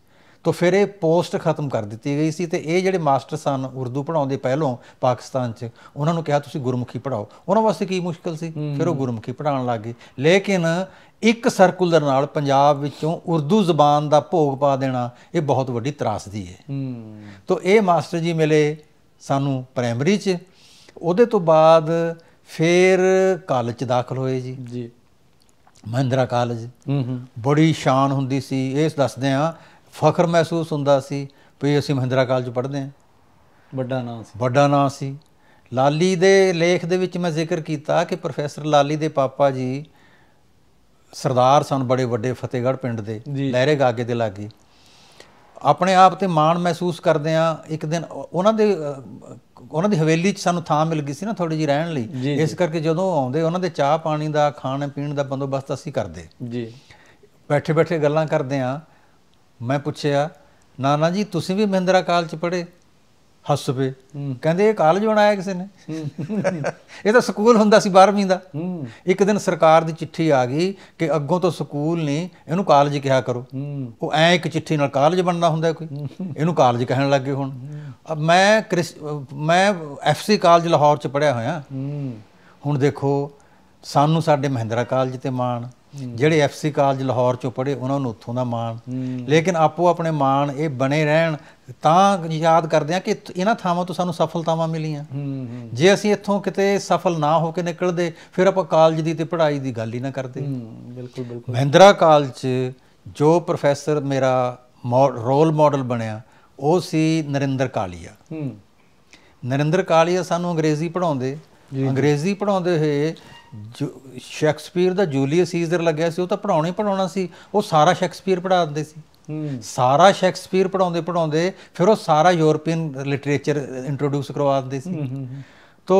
ਤੋ ਫਿਰ ਇਹ ਪੋਸਟ ਖਤਮ ਕਰ ਦਿੱਤੀ ਗਈ ਸੀ ਤੇ ਇਹ ਜਿਹੜੇ ਮਾਸਟਰ ਸਨ ਉਰਦੂ ਪੜਾਉਂਦੇ ਪਹਿਲੋਂ ਪਾਕਿਸਤਾਨ 'ਚ ਉਹਨਾਂ ਨੂੰ ਕਿਹਾ ਤੁਸੀਂ ਗੁਰਮੁਖੀ ਪੜਾਓ ਉਹਨਾਂ ਵਾਸਤੇ ਕੀ ਮੁਸ਼ਕਲ ਸੀ ਫਿਰ ਉਹ ਗੁਰਮੁਖੀ ਪੜਾਉਣ ਗਏ ਲੇਕਿਨ ਇੱਕ ਸਰਕੂਲਰ ਨਾਲ ਪੰਜਾਬ ਵਿੱਚੋਂ ਉਰਦੂ ਜ਼ਬਾਨ ਦਾ ਭੋਗ ਪਾ ਦੇਣਾ ਇਹ ਬਹੁਤ ਵੱਡੀ ਤਰਾਸਦੀ ਹੈ ਤੋ ਇਹ ਮਾਸਟਰ ਜੀ ਮਿਲੇ ਸਾਨੂੰ ਪ੍ਰਾਇਮਰੀ 'ਚ ਉਹਦੇ ਤੋਂ ਬਾਅਦ ਫਿਰ ਕਾਲਜ 'ਚ ਦਾਖਲ ਹੋਏ ਜੀ ਜੀ ਮਹਿੰਦਰਾ ਕਾਲਜ ਹੂੰ ਹੂੰ ਬੜੀ ਸ਼ਾਨ ਹੁੰਦੀ ਸੀ ਇਹ ਦੱਸਦੇ ਆ ਫਖਰ ਮਹਿਸੂਸ ਹੁੰਦਾ ਸੀ ਵੀ ਅਸੀਂ ਮਹਿੰਦਰਾ ਕਾਲਜ ਪੜ੍ਹਦੇ ਹਾਂ ਵੱਡਾ ਨਾਮ ਸੀ ਵੱਡਾ ਨਾਮ ਸੀ ਲਾਲੀ ਦੇ ਲੇਖ ਦੇ ਵਿੱਚ ਮੈਂ ਜ਼ਿਕਰ ਕੀਤਾ ਕਿ ਪ੍ਰੋਫੈਸਰ ਲਾਲੀ ਦੇ ਪਾਪਾ ਜੀ ਸਰਦਾਰ ਸਨ ਬੜੇ ਵੱਡੇ ਫਤਿਹਗੜ੍ਹ ਪਿੰਡ ਦੇ ਲਹਿਰੇ ਗਾਗੇ ਦੇ ਲਾਗੇ ਆਪਣੇ ਆਪ ਤੇ ਮਾਣ ਮਹਿਸੂਸ ਕਰਦੇ ਆ ਇੱਕ ਦਿਨ ਉਹਨਾਂ ਦੇ ਉਹਨਾਂ ਦੀ ਹਵੇਲੀ 'ਚ ਸਾਨੂੰ ਥਾਂ ਮਿਲ ਗਈ ਸੀ ਨਾ ਥੋੜੀ ਜੀ ਰਹਿਣ ਲਈ ਇਸ ਕਰਕੇ ਜਦੋਂ ਆਉਂਦੇ ਉਹਨਾਂ ਦੇ ਚਾਹ ਪਾਣੀ ਦਾ ਖਾਣ ਪੀਣ ਦਾ ਬੰਦੋਬਸਤ ਅਸੀਂ ਕਰਦੇ ਜੀ ਬੈਠੇ ਬੈਠੇ ਗੱਲਾਂ ਕਰਦੇ ਆ ਮੈਂ ਪੁੱਛਿਆ ਨਾਨਾ ਜੀ ਤੁਸੀਂ ਵੀ ਮਹਿੰਦਰਾ ਕਾਲਜ ਪੜ੍ਹੇ ਹੱਸ ਪਏ ਕਹਿੰਦੇ ਇਹ ਕਾਲਜ ਬਣਾਇਆ ਕਿਸੇ ਨੇ ਇਹ ਤਾਂ ਸਕੂਲ ਹੁੰਦਾ ਸੀ 12ਵੀਂ ਦਾ ਇੱਕ ਦਿਨ ਸਰਕਾਰ ਦੀ ਚਿੱਠੀ ਆ ਗਈ ਕਿ ਅੱਗੋਂ ਤੋਂ ਸਕੂਲ ਨਹੀਂ ਇਹਨੂੰ ਕਾਲਜ ਕਿਹਾ ਕਰੋ ਉਹ ਐ ਇੱਕ ਚਿੱਠੀ ਨਾਲ ਕਾਲਜ ਬਣਨਾ ਹੁੰਦਾ ਕੋਈ ਇਹਨੂੰ ਕਾਲਜ ਕਹਿਣ ਲੱਗੇ ਹੁਣ ਮੈਂ ਮੈਂ ਐਫਸੀ ਕਾਲਜ ਲਾਹੌਰ ਚ ਪੜਿਆ ਹੋਇਆ ਹੁਣ ਦੇਖੋ ਸਾਨੂੰ ਸਾਡੇ ਮਹਿੰਦਰਾ ਕਾਲਜ ਤੇ ਮਾਣ ਜਿਹੜੇ ਐਫਸੀ ਕਾਲਜ ਲਾਹੌਰ ਚੋਂ ਪੜ੍ਹੇ ਉਹਨਾਂ ਨੂੰ ਉੱਥੋਂ ਦਾ ਮਾਣ ਲੇਕਿਨ ਆਪੋ ਆਪਣੇ ਮਾਣ ਇਹ ਬਣੇ ਰਹਿਣ ਤਾਂ ਯਾਦ ਕਰਦੇ ਆ ਕਿ ਇਹਨਾਂ ਥਾਵਾਂ ਤੋਂ ਸਾਨੂੰ ਸਫਲਤਾਵਾਂ ਮਿਲੀਆਂ ਜੇ ਅਸੀਂ ਇੱਥੋਂ ਕਿਤੇ ਸਫਲ ਨਾ ਹੋ ਕੇ ਨਿਕਲਦੇ ਫਿਰ ਆਪਾਂ ਕਾਲਜ ਦੀ ਤੇ ਪੜ੍ਹਾਈ ਦੀ ਗੱਲ ਹੀ ਨਾ ਕਰਦੇ ਬਿਲਕੁਲ ਬਿਲਕੁਲ ਮਹਿੰਦਰਾ ਕਾਲਜ ਜੋ ਪ੍ਰੋਫੈਸਰ ਮੇਰਾ ਰੋਲ ਮਾਡਲ ਬਣਿਆ ਉਹ ਸੀ ਨਰਿੰਦਰ ਕਾਲੀਆ ਨਰਿੰਦਰ ਕਾਲੀਆ ਸਾਨੂੰ ਅੰਗਰੇਜ਼ੀ ਪੜਾਉਂਦੇ ਅੰਗਰੇਜ਼ੀ ਪੜਾਉਂਦੇ ਹੋਏ ਜੋ ਸ਼ੈਕਸਪੀਅਰ ਦਾ ਜੂਲੀਅਸ ਸੀਜ਼ਰ ਲੱਗਿਆ ਸੀ ਉਹ ਤਾਂ ਪੜਾਉਣਾ ਹੀ ਪੜਾਉਣਾ ਸੀ ਉਹ ਸਾਰਾ ਸ਼ੈਕਸਪੀਅਰ ਪੜਾ ਦਿੰਦੇ ਸੀ ਸਾਰਾ ਸ਼ੈਕਸਪੀਅਰ ਪੜਾਉਂਦੇ ਪੜਾਉਂਦੇ ਫਿਰ ਉਹ ਸਾਰਾ ਯੂਰਪੀਅਨ ਲਿਟਰੇਚਰ ਇੰਟਰੋਡਿਊਸ ਕਰਵਾ ਦਿੰਦੇ ਸੀ ਤੋ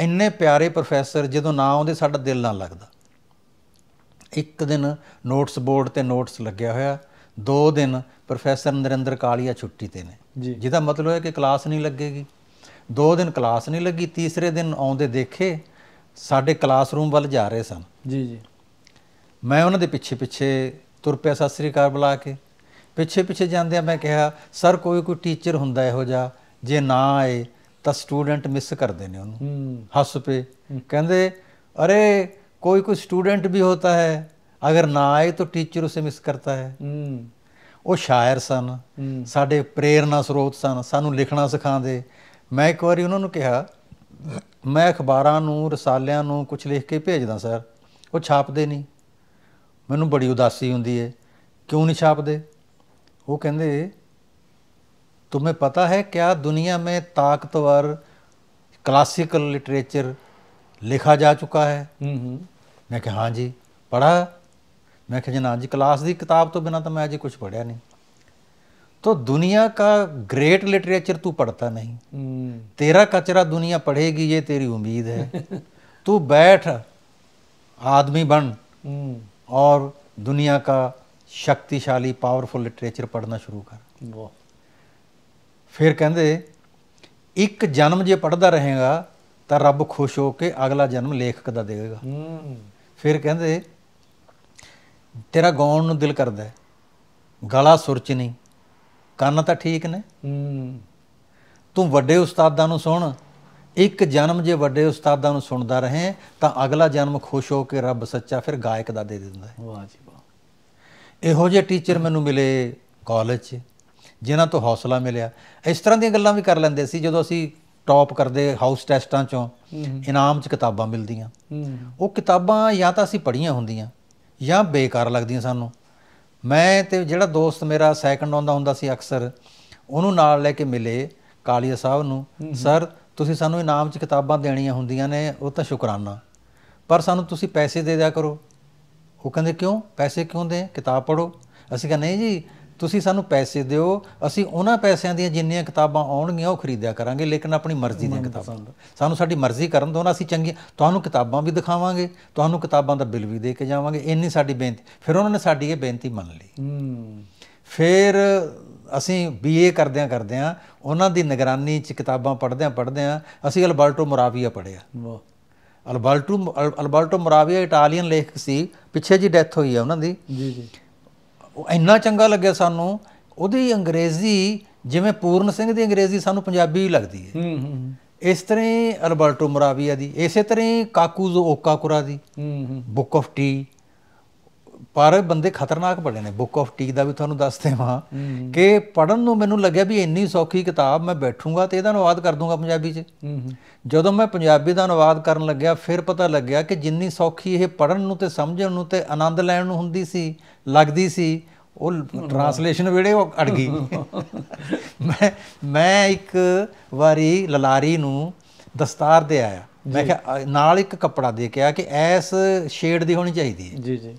ਇੰਨੇ ਪਿਆਰੇ ਪ੍ਰੋਫੈਸਰ ਜਦੋਂ ਨਾ ਆਉਂਦੇ ਸਾਡਾ ਦਿਲ ਨਾ ਲੱਗਦਾ ਇੱਕ ਦਿਨ ਨੋਟਸ ਬੋਰਡ ਤੇ ਨੋਟਸ ਲੱਗਿਆ ਹੋਇਆ ਦੋ ਦਿਨ ਪ੍ਰੋਫੈਸਰ ਨਰਿੰਦਰ ਕਾਲੀਆ ਛੁੱਟੀ ਤੇ ਨੇ ਜਿਹਦਾ ਮਤਲਬ ਹੈ ਕਿ ਕਲਾਸ ਨਹੀਂ ਲੱਗੇਗੀ ਦੋ ਦਿਨ ਕਲਾਸ ਨਹੀਂ ਲੱਗੀ ਤੀਸਰੇ ਦਿਨ ਆਉਂਦੇ ਦੇਖੇ ਸਾਡੇ ਕਲਾਸਰੂਮ ਵੱਲ ਜਾ ਰਹੇ ਸਨ ਜੀ ਜੀ ਮੈਂ ਉਹਨਾਂ ਦੇ ਪਿੱਛੇ ਪਿੱਛੇ ਤੁਰ ਪਿਆ ਸਤਿ ਸ੍ਰੀ ਅਕਾਲ ਬੁਲਾ ਕੇ ਪਿੱਛੇ ਪਿੱਛੇ ਆ ਮੈਂ ਕਿਹਾ ਸਰ ਕੋਈ ਕੋਈ ਟੀਚਰ ਹੁੰਦਾ ਇਹੋ ਜਿਹਾ ਜੇ ਨਾ ਆਏ ਤਾਂ ਸਟੂਡੈਂਟ ਮਿਸ ਕਰਦੇ ਨੇ ਉਹਨੂੰ ਹੱਸ ਪਏ ਕਹਿੰਦੇ ਅਰੇ ਕੋਈ ਕੋਈ ਸਟੂਡੈਂਟ ਵੀ ਹੁੰਦਾ ਹੈ ਅਗਰ ਨਾ ਆਏ ਤਾਂ ਟੀਚਰ ਉਸੇ ਮਿਸ ਕਰਤਾ ਹੈ ਉਹ ਸ਼ਾਇਰ ਸਨ ਸਾਡੇ ਪ੍ਰੇਰਣਾ ਸਰੋਤ ਸਨ ਸਾਨੂੰ ਲਿਖਣਾ ਸਿਖਾਉਂਦੇ ਮੈਂ ਇੱਕ ਵਾਰੀ ਉਹਨਾਂ ਨੂੰ ਕਿਹਾ ਮੈਂ ਅਖਬਾਰਾਂ ਨੂੰ ਰਸਾਲਿਆਂ ਨੂੰ ਕੁਝ ਲਿਖ ਕੇ ਭੇਜਦਾ ਸਰ ਉਹ ਛਾਪਦੇ ਨਹੀਂ ਮੈਨੂੰ ਬੜੀ ਉਦਾਸੀ ਹੁੰਦੀ ਏ ਕਿਉਂ ਨਹੀਂ ਛਾਪਦੇ ਉਹ ਕਹਿੰਦੇ ਤੁਮੇ ਪਤਾ ਹੈ ਕਿਆ ਦੁਨੀਆ ਮੇ ਤਾਕਤਵਰ ਕਲਾਸਿਕਲ ਲਿਟਰੇਚਰ ਲਿਖਾ ਜਾ ਚੁੱਕਾ ਹੈ ਹੂੰ ਹੂੰ ਮੈਂ ਕਿਹਾ ਹਾਂ ਜੀ ਪੜਾ ਮੈਂ ਕਿਹਾ ਜਨਾਬ ਜੀ ਕਲਾਸ ਦੀ ਕਿਤਾਬ ਤੋਂ ਬਿਨਾ ਤਾਂ ਮੈਂ ਅਜੇ ਕੁਝ ਪੜਿਆ ਨਹੀਂ तो दुनिया का ग्रेट लिटरेचर तू पढ़ता नहीं तेरा कचरा दुनिया पढ़ेगी ये तेरी उम्मीद है तू बैठ आदमी बन और दुनिया का ਸ਼ਕਤੀਸ਼ਾਲੀ ਪਾਵਰਫੁਲ ਲਿਟਰੇਚਰ ਪੜਨਾ ਸ਼ੁਰੂ ਕਰ ਵਾਹ ਫਿਰ ਕਹਿੰਦੇ ਇੱਕ ਜਨਮ ਜੇ ਪੜਦਾ ਰਹੇਗਾ ਤਾਂ ਰੱਬ ਖੁਸ਼ ਹੋ ਕੇ ਅਗਲਾ ਜਨਮ ਲੇਖਕ ਦਾ ਦੇਵੇਗਾ ਫਿਰ ਕਹਿੰਦੇ ਤੇਰਾ ਗਾਉਣ ਨੂੰ ਦਿਲ ਕਰਦਾ ਗਲਾ ਸੁਰਚ ਨਹੀਂ ਕੰਨ ਤਾਂ ਠੀਕ ਨੇ ਤੂੰ ਵੱਡੇ ਉਸਤਾਦਾਂ ਨੂੰ ਸੁਣ ਇੱਕ ਜਨਮ ਜੇ ਵੱਡੇ ਉਸਤਾਦਾਂ ਨੂੰ ਸੁਣਦਾ ਰਹੇ ਤਾਂ ਅਗਲਾ ਜਨਮ ਖੁਸ਼ ਹੋ ਕੇ ਰੱਬ ਸੱਚਾ ਫਿਰ ਗਾਇਕ ਦਾ ਦੇ ਦਿੰਦਾ ਹੈ ਵਾਹ ਜੀ ਵਾਹ ਇਹੋ ਜਿਹੇ ਟੀਚਰ ਮੈਨੂੰ ਮਿਲੇ ਕਾਲਜ 'ਚ ਜਿਨ੍ਹਾਂ ਤੋਂ ਹੌਸਲਾ ਮਿਲਿਆ ਇਸ ਤਰ੍ਹਾਂ ਦੀਆਂ ਗੱਲਾਂ ਵੀ ਕਰ ਲੈਂਦੇ ਸੀ ਜਦੋਂ ਅਸੀਂ ਟੌਪ ਕਰਦੇ ਹਾਊਸ ਟੈਸਟਾਂ 'ਚੋਂ ਇਨਾਮ 'ਚ ਕਿਤਾਬਾਂ ਮਿਲਦੀਆਂ ਉਹ ਕਿਤਾਬਾਂ ਜਾਂ ਤਾਂ ਅਸੀਂ ਪੜ੍ਹੀਆਂ ਹੁੰਦੀਆਂ ਜਾਂ ਬੇਕਾਰ ਲੱਗਦੀਆਂ ਸਾਨੂੰ ਮੈਂ ਤੇ ਜਿਹੜਾ ਦੋਸਤ ਮੇਰਾ ਸੈਕੰਡ ਆਉਂਦਾ ਹੁੰਦਾ ਸੀ ਅਕਸਰ ਉਹਨੂੰ ਨਾਲ ਲੈ ਕੇ ਮਿਲੇ ਕਾਲੀਆ ਸਾਹਿਬ ਨੂੰ ਸਰ ਤੁਸੀਂ ਸਾਨੂੰ ਇਨਾਮ 'ਚ ਕਿਤਾਬਾਂ ਦੇਣੀਆਂ ਹੁੰਦੀਆਂ ਨੇ ਉਹ ਤਾਂ ਸ਼ੁਕਰਾਨਾ ਪਰ ਸਾਨੂੰ ਤੁਸੀਂ ਪੈਸੇ ਦੇ ਦਿਆ ਕਰੋ ਉਹ ਕਹਿੰਦੇ ਕਿਉਂ ਪੈਸੇ ਕਿਉਂ ਦੇ ਕਿਤਾਬ ਪੜੋ ਅਸੀਂ ਕਹਿੰਦੇ ਨਹੀਂ ਜੀ ਤੁਸੀਂ ਸਾਨੂੰ ਪੈਸੇ ਦਿਓ ਅਸੀਂ ਉਹਨਾਂ ਪੈਸਿਆਂ ਦੀਆਂ ਜਿੰਨੀਆਂ ਕਿਤਾਬਾਂ ਆਉਣਗੀਆਂ ਉਹ ਖਰੀਦਿਆ ਕਰਾਂਗੇ ਲੇਕਿਨ ਆਪਣੀ ਮਰਜ਼ੀ ਦੀਆਂ ਕਿਤਾਬਾਂ ਸਾਨੂੰ ਸਾਡੀ ਮਰਜ਼ੀ ਕਰਨ ਦੋ ਨਾ ਅਸੀਂ ਚੰਗੀ ਤੁਹਾਨੂੰ ਕਿਤਾਬਾਂ ਵੀ ਦਿਖਾਵਾਂਗੇ ਤੁਹਾਨੂੰ ਕਿਤਾਬਾਂ ਦਾ ਬਿੱਲ ਵੀ ਦੇ ਕੇ ਜਾਵਾਂਗੇ ਇੰਨੀ ਸਾਡੀ ਬੇਨਤੀ ਫਿਰ ਉਹਨਾਂ ਨੇ ਸਾਡੀ ਇਹ ਬੇਨਤੀ ਮੰਨ ਲਈ ਫਿਰ ਅਸੀਂ ਬੀਏ ਕਰਦਿਆਂ ਕਰਦਿਆਂ ਉਹਨਾਂ ਦੀ ਨਿਗਰਾਨੀ 'ਚ ਕਿਤਾਬਾਂ ਪੜ੍ਹਦਿਆਂ ਪੜ੍ਹਦਿਆਂ ਅਸੀਂ ਅਲਬਰਟੋ ਮੁਰਾਵੀਆ ਪੜ੍ਹਿਆ ਵਾਹ ਅਲਬਰਟੋ ਅਲਬਰਟੋ ਮੁਰਾਵੀਆ ਇਟਾਲੀਅਨ ਲੇਖਕ ਸੀ ਪਿੱਛੇ ਜੀ ਡੈਥ ਹੋਈ ਹੈ ਉਹਨਾਂ ਦੀ ਜੀ ਜੀ ਉਹ ਇੰਨਾ ਚੰਗਾ ਲੱਗਿਆ ਸਾਨੂੰ ਉਹਦੀ ਅੰਗਰੇਜ਼ੀ ਜਿਵੇਂ ਪੂਰਨ ਸਿੰਘ ਦੀ ਅੰਗਰੇਜ਼ੀ ਸਾਨੂੰ ਪੰਜਾਬੀ ਲੱਗਦੀ ਹੈ ਹੂੰ ਹੂੰ ਇਸ ਤਰ੍ਹਾਂ ਅਲਬਰਟੋ ਮਰਾਵੀਆ ਦੀ ਇਸੇ ਤਰ੍ਹਾਂ ਕਾਕੂਜ਼ ਓਕਾਕੁਰਾ ਦੀ ਹੂੰ ਹੂੰ ਬੁੱਕ ਆਫ ਟੀ ਪਰ ਬੰਦੇ ਖਤਰਨਾਕ ਪੜੇ ਨੇ ਬੁੱਕ ਆਫ ਟੀ ਦਾ ਵੀ ਤੁਹਾਨੂੰ ਦੱਸ ਦੇਵਾਂ ਕਿ ਪੜਨ ਨੂੰ ਮੈਨੂੰ ਲੱਗਿਆ ਵੀ ਇੰਨੀ ਸੌਖੀ ਕਿਤਾਬ ਮੈਂ ਬੈਠੂੰਗਾ ਤੇ ਇਹਦਾ ਅਨੁਵਾਦ ਕਰ ਦੂੰਗਾ ਪੰਜਾਬੀ 'ਚ ਜਦੋਂ ਮੈਂ ਪੰਜਾਬੀ ਦਾ ਅਨੁਵਾਦ ਕਰਨ ਲੱਗਿਆ ਫਿਰ ਪਤਾ ਲੱਗਿਆ ਕਿ ਜਿੰਨੀ ਸੌਖੀ ਇਹ ਪੜਨ ਨੂੰ ਤੇ ਸਮਝਣ ਨੂੰ ਤੇ ਆਨੰਦ ਲੈਣ ਨੂੰ ਹੁੰਦੀ ਸੀ ਲੱਗਦੀ ਸੀ ਉਹ ਟਰਾਂਸਲੇਸ਼ਨ ਵੇੜੇ ਉਹ ਅੜ ਗਈ ਮੈਂ ਮੈਂ ਇੱਕ ਵਾਰੀ ਲਲਾਰੀ ਨੂੰ ਦਸਤਾਰ ਦੇ ਆਇਆ ਮੈਂ ਕਿਹਾ ਨਾਲ ਇੱਕ ਕੱਪੜਾ ਦੇ ਕੇ ਆ ਕਿ ਐਸ ਸ਼ੇਡ ਦੀ ਹੋਣੀ ਚਾਹੀਦੀ ਹੈ ਜੀ ਜੀ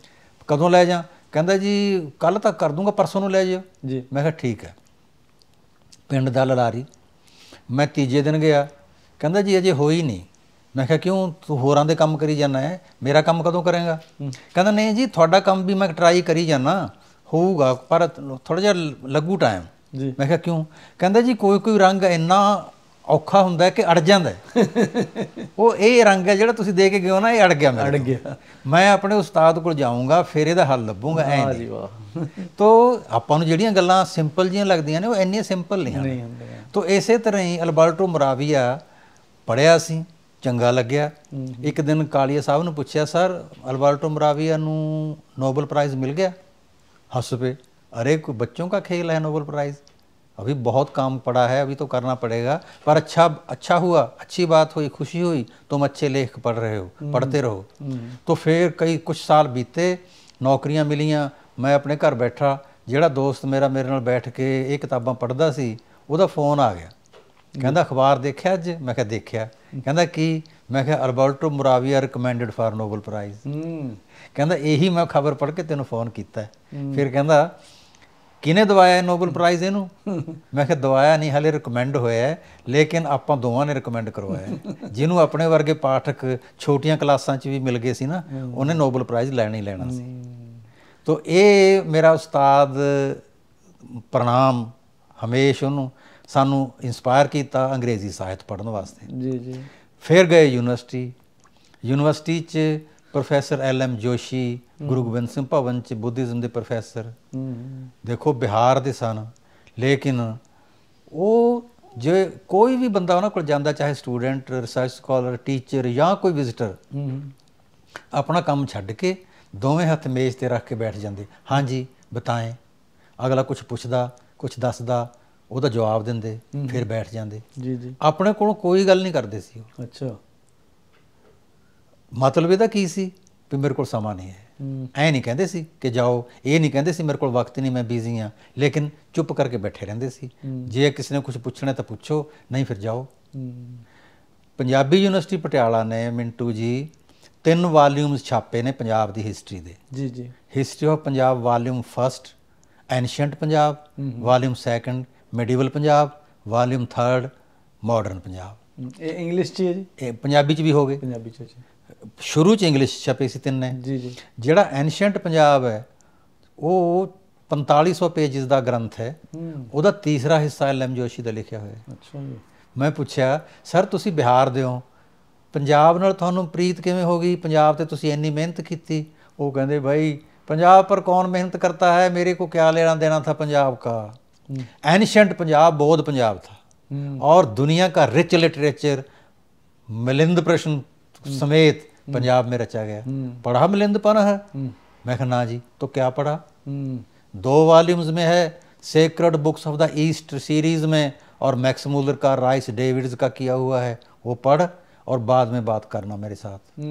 ਕਦੋਂ ਲੈ ਜਾ ਕਹਿੰਦਾ ਜੀ ਕੱਲ ਤੱਕ ਕਰ ਦੂੰਗਾ ਪਰਸੋਂ ਨੂੰ ਲੈ ਜਿਓ ਜੀ ਮੈਂ ਕਿਹਾ ਠੀਕ ਹੈ ਪਿੰਡ ਦਾ ਲਲਾਰੀ ਮੈਂ ਤੀਜੇ ਦਿਨ ਗਿਆ ਕਹਿੰਦਾ ਜੀ ਅਜੇ ਹੋਈ ਨਹੀਂ ਮੈਂ ਕਿਹਾ ਕਿਉਂ ਤੂੰ ਹੋਰਾਂ ਦੇ ਕੰਮ ਕਰੀ ਜਾਂਦਾ ਹੈ ਮੇਰਾ ਕੰਮ ਕਦੋਂ ਕਰੇਗਾ ਕਹਿੰਦਾ ਨਹੀਂ ਜੀ ਤੁਹਾਡਾ ਕੰਮ ਵੀ ਮੈਂ ਟਰਾਈ ਕਰੀ ਜਾਂਦਾ ਹੋਊਗਾ ਪਰ ਥੋੜਾ ਜਿਹਾ ਲੱਗੂ ਟਾਈਮ ਮੈਂ ਕਿਹਾ ਕਿਉਂ ਕਹਿੰਦਾ ਜੀ ਕੋਈ ਕੋਈ ਰੰਗ ਇੰਨਾ ਔਖਾ ਹੁੰਦਾ ਕਿ ਅੜ ਜਾਂਦਾ ਉਹ ਇਹ ਰੰਗ ਹੈ ਜਿਹੜਾ ਤੁਸੀਂ ਦੇ ਕੇ ਗਏ ਹੋ ਨਾ ਇਹ ਅੜ ਗਿਆ ਮੇਰੇ ਅੜ ਗਿਆ ਮੈਂ ਆਪਣੇ ਉਸਤਾਦ ਕੋਲ ਜਾਊਂਗਾ ਫਿਰ ਇਹਦਾ ਹੱਲ ਲੱਭੂਗਾ ਐਂ ਹਾਂ ਜੀ ਵਾਹ ਤੋ ਆਪਾਂ ਨੂੰ ਜਿਹੜੀਆਂ ਗੱਲਾਂ ਸਿੰਪਲ ਜੀਆਂ ਲੱਗਦੀਆਂ ਨੇ ਉਹ ਇੰਨੀਆਂ ਸਿੰਪਲ ਨਹੀਂ ਹੁੰਦੀਆਂ ਤੋ ਇਸੇ ਤਰ੍ਹਾਂ ਹੀ ਅਲਬਰਟੋ ਮਰਾਵੀਆ ਪੜਿਆ ਸੀ ਚੰਗਾ ਲੱਗਿਆ ਇੱਕ ਦਿਨ ਕਾਲੀਆ ਸਾਹਿਬ ਨੂੰ ਪੁੱਛਿਆ ਸਰ ਅਲਬਰਟੋ ਮਰਾਵੀਆ ਨੂੰ ਨੋਬਲ ਪ੍ਰਾਈਜ਼ ਮਿਲ ਗਿਆ ਹੱਸ ਪਏ ਅਰੇ ਕੋਈ ਬੱਚੋਂ ਦਾ ਖੇਲ ਹੈ ਨੋਬਲ ਪ੍ਰਾਈਜ਼ अभी बहुत काम पड़ा है अभी तो करना पड़ेगा पर अच्छा अच्छा हुआ अच्छी बात हुई खुशी हुई तुम अच्छे लेख पढ़ रहे हो पढ़ते रहो तो फिर कई कुछ साल बीते ਨੌਕਰੀਆਂ ਮਿਲੀਆਂ ਮੈਂ ਆਪਣੇ ਘਰ ਬੈਠਾ ਜਿਹੜਾ ਦੋਸਤ ਮੇਰਾ ਮੇਰੇ ਨਾਲ ਬੈਠ ਕੇ ਇਹ ਕਿਤਾਬਾਂ ਪੜ੍ਹਦਾ ਸੀ ਉਹਦਾ ਫੋਨ ਆ ਗਿਆ ਕਹਿੰਦਾ ਅਖਬਾਰ ਦੇਖਿਆ ਅੱਜ ਮੈਂ ਕਿਹਾ ਦੇਖਿਆ ਕਹਿੰਦਾ ਕੀ ਮੈਂ ਕਿਹਾ Alberto Moravia recommended for Nobel prize ਕਹਿੰਦਾ ਇਹੀ ਮੈਂ ਖਬਰ ਪੜ੍ਹ ਕੇ ਤੈਨੂੰ ਫੋਨ ਕੀਤਾ ਫਿਰ ਕਹਿੰਦਾ ਕਿਨੇ ਦਵਾਇਆ ਨੋਬਲ ਪ੍ਰਾਈਜ਼ ਇਹਨੂੰ ਮੈਂ ਕਿਹਾ ਦਵਾਇਆ ਨਹੀਂ ਹਲੇ ਰეკਮੈਂਡ ਹੋਇਆ ਲੇਕਿਨ ਆਪਾਂ ਦੋਵਾਂ ਨੇ ਰეკਮੈਂਡ ਕਰਵਾਇਆ ਜਿਹਨੂੰ ਆਪਣੇ ਵਰਗੇ ਪਾਠਕ ਛੋਟੀਆਂ ਕਲਾਸਾਂ 'ਚ ਵੀ ਮਿਲ ਗਏ ਸੀ ਨਾ ਉਹਨੇ ਨੋਬਲ ਪ੍ਰਾਈਜ਼ ਲੈਣਾ ਹੀ ਲੈਣਾ ਸੀ ਤੋਂ ਇਹ ਮੇਰਾ ਉਸਤਾਦ ਪ੍ਰਣਾਮ ਹਮੇਸ਼ ਉਹਨੂੰ ਸਾਨੂੰ ਇਨਸਪਾਇਰ ਕੀਤਾ ਅੰਗਰੇਜ਼ੀ ਸਾਹਿਤ ਪੜਨ ਵਾਸਤੇ ਜੀ ਜੀ ਫਿਰ ਗਏ ਯੂਨੀਵਰਸਿਟੀ ਯੂਨੀਵਰਸਿਟੀ 'ਚ professor L M Joshi Guru Gobind Singh Bhavan ਚ ਬੁੱਧੀਜ਼ਮ ਦੇ ਪ੍ਰੋਫੈਸਰ ਦੇਖੋ ਬਿਹਾਰ ਦੇ ਸਨ ਲੇਕਿਨ ਉਹ ਜੇ ਕੋਈ ਵੀ ਬੰਦਾ ਉਹਨਾਂ ਕੋਲ ਜਾਂਦਾ ਚਾਹੇ ਸਟੂਡੈਂਟ ਰਿਸਰਚ ਸਕਾਲਰ ਟੀਚਰ ਜਾਂ ਕੋਈ ਵਿਜ਼ਿਟਰ ਆਪਣਾ ਕੰਮ ਛੱਡ ਕੇ ਦੋਵੇਂ ਹੱਥ ਮੇਜ਼ ਤੇ ਰੱਖ ਕੇ ਬੈਠ ਜਾਂਦੇ ਹਾਂਜੀ ਬਤਾਏ ਅਗਲਾ ਕੁਝ ਪੁੱਛਦਾ ਕੁਝ ਦੱਸਦਾ ਉਹਦਾ ਜਵਾਬ ਦਿੰਦੇ ਫਿਰ ਬੈਠ ਜਾਂਦੇ ਜੀ ਜੀ ਆਪਣੇ ਕੋਲੋਂ ਕੋਈ ਗੱਲ ਨਹੀਂ ਕਰਦੇ ਸੀ ਉਹ ਅੱਛਾ ਮਤਲਬ ਇਹਦਾ ਕੀ ਸੀ ਵੀ ਮੇਰੇ ਕੋਲ ਸਮਾਂ ਨਹੀਂ ਹੈ ਐ ਨਹੀਂ ਕਹਿੰਦੇ ਸੀ ਕਿ ਜਾਓ ਇਹ ਨਹੀਂ ਕਹਿੰਦੇ ਸੀ ਮੇਰੇ ਕੋਲ ਵਕਤ ਨਹੀਂ ਮੈਂ ਬਿਜ਼ੀ ਆ ਲੇਕਿਨ ਚੁੱਪ ਕਰਕੇ ਬੈਠੇ ਰਹਿੰਦੇ ਸੀ ਜੇ ਕਿਸੇ ਨੇ ਕੁਝ ਪੁੱਛਣਾ ਤਾਂ ਪੁੱਛੋ ਨਹੀਂ ਫਿਰ ਜਾਓ ਪੰਜਾਬੀ ਯੂਨੀਵਰਸਿਟੀ ਪਟਿਆਲਾ ਨੇ ਮਿੰਟੂ ਜੀ ਤਿੰਨ ਵਾਲੀਅਮਸ ਛਾਪੇ ਨੇ ਪੰਜਾਬ ਦੀ ਹਿਸਟਰੀ ਦੇ ਜੀ ਜੀ history of Punjab volume 1 ancient Punjab volume 2 medieval Punjab volume 3 modern Punjab ਇਹ ਇੰਗਲਿਸ਼ ਚ ਹੈ ਜੀ ਇਹ ਪੰਜਾਬੀ ਚ ਵੀ ਹੋਗੇ ਪੰਜਾਬੀ ਚ ਜੀ ਸ਼ੁਰੂ ਚ ਇੰਗਲਿਸ਼ ਛਪੇ ਸੀ ਤਿੰਨੇ ਜੀ ਜੀ ਜਿਹੜਾ ਐਂਸ਼ੀਅੰਟ ਪੰਜਾਬ ਹੈ ਉਹ 4500 ਪੇजेस ਦਾ ਗ੍ਰੰਥ ਹੈ ਉਹਦਾ ਤੀਸਰਾ ਹਿੱਸਾ ਐਮ ਜੋਸ਼ੀ ਦਾ ਲਿਖਿਆ ਹੋਇਆ ਹੈ ਅੱਛਾ ਜੀ ਮੈਂ ਪੁੱਛਿਆ ਸਰ ਤੁਸੀਂ ਬਿਹਾਰ ਦੇ ਹੋ ਪੰਜਾਬ ਨਾਲ ਤੁਹਾਨੂੰ ਪ੍ਰੀਤ ਕਿਵੇਂ ਹੋ ਗਈ ਪੰਜਾਬ ਤੇ ਤੁਸੀਂ ਇੰਨੀ ਮਿਹਨਤ ਕੀਤੀ ਉਹ ਕਹਿੰਦੇ ਭਾਈ ਪੰਜਾਬ ਪਰ ਕੌਣ ਮਿਹਨਤ ਕਰਤਾ ਹੈ ਮੇਰੇ ਕੋ ਕਿਆ ਲੈਣਾ ਦੇਣਾ ਥਾ ਪੰਜਾਬ ਕਾ ਐਂਸ਼ੀਅੰਟ ਪੰਜਾਬ ਬੋਧ ਪੰਜਾਬ ਥਾ ਔਰ ਦੁਨੀਆ ਕਾ ਰਿਚ ਲਿਟਰੇਚਰ ਮਿਲਿੰਦ ਪ੍ਰਸ਼ਨ ਸਮੇਤ ਪੰਜਾਬ ਮੇ ਰਚਾ ਗਿਆ ਪੜਾ ਮਲਿੰਦ ਪਨਹ ਮੈਂ ਕਿਹਾ ਨਾ ਜੀ ਤੋ ਕਿਆ ਪੜਾ ਦੋ ਵਾਲੀਮਸ ਮੇ ਹੈ sacred books of the east series ਮੇ ਔਰ ਮੈਕਸ ਮੂਲਰ ਕਾ ਰਾਈਸ ਡੇਵਿਡਸ ਕਾ ਕੀਆ ਹੋਆ ਹੈ ਉਹ ਪੜ ਔਰ ਬਾਅਦ ਮੇ ਬਾਤ ਕਰਨਾ ਮੇਰੇ ਸਾਥ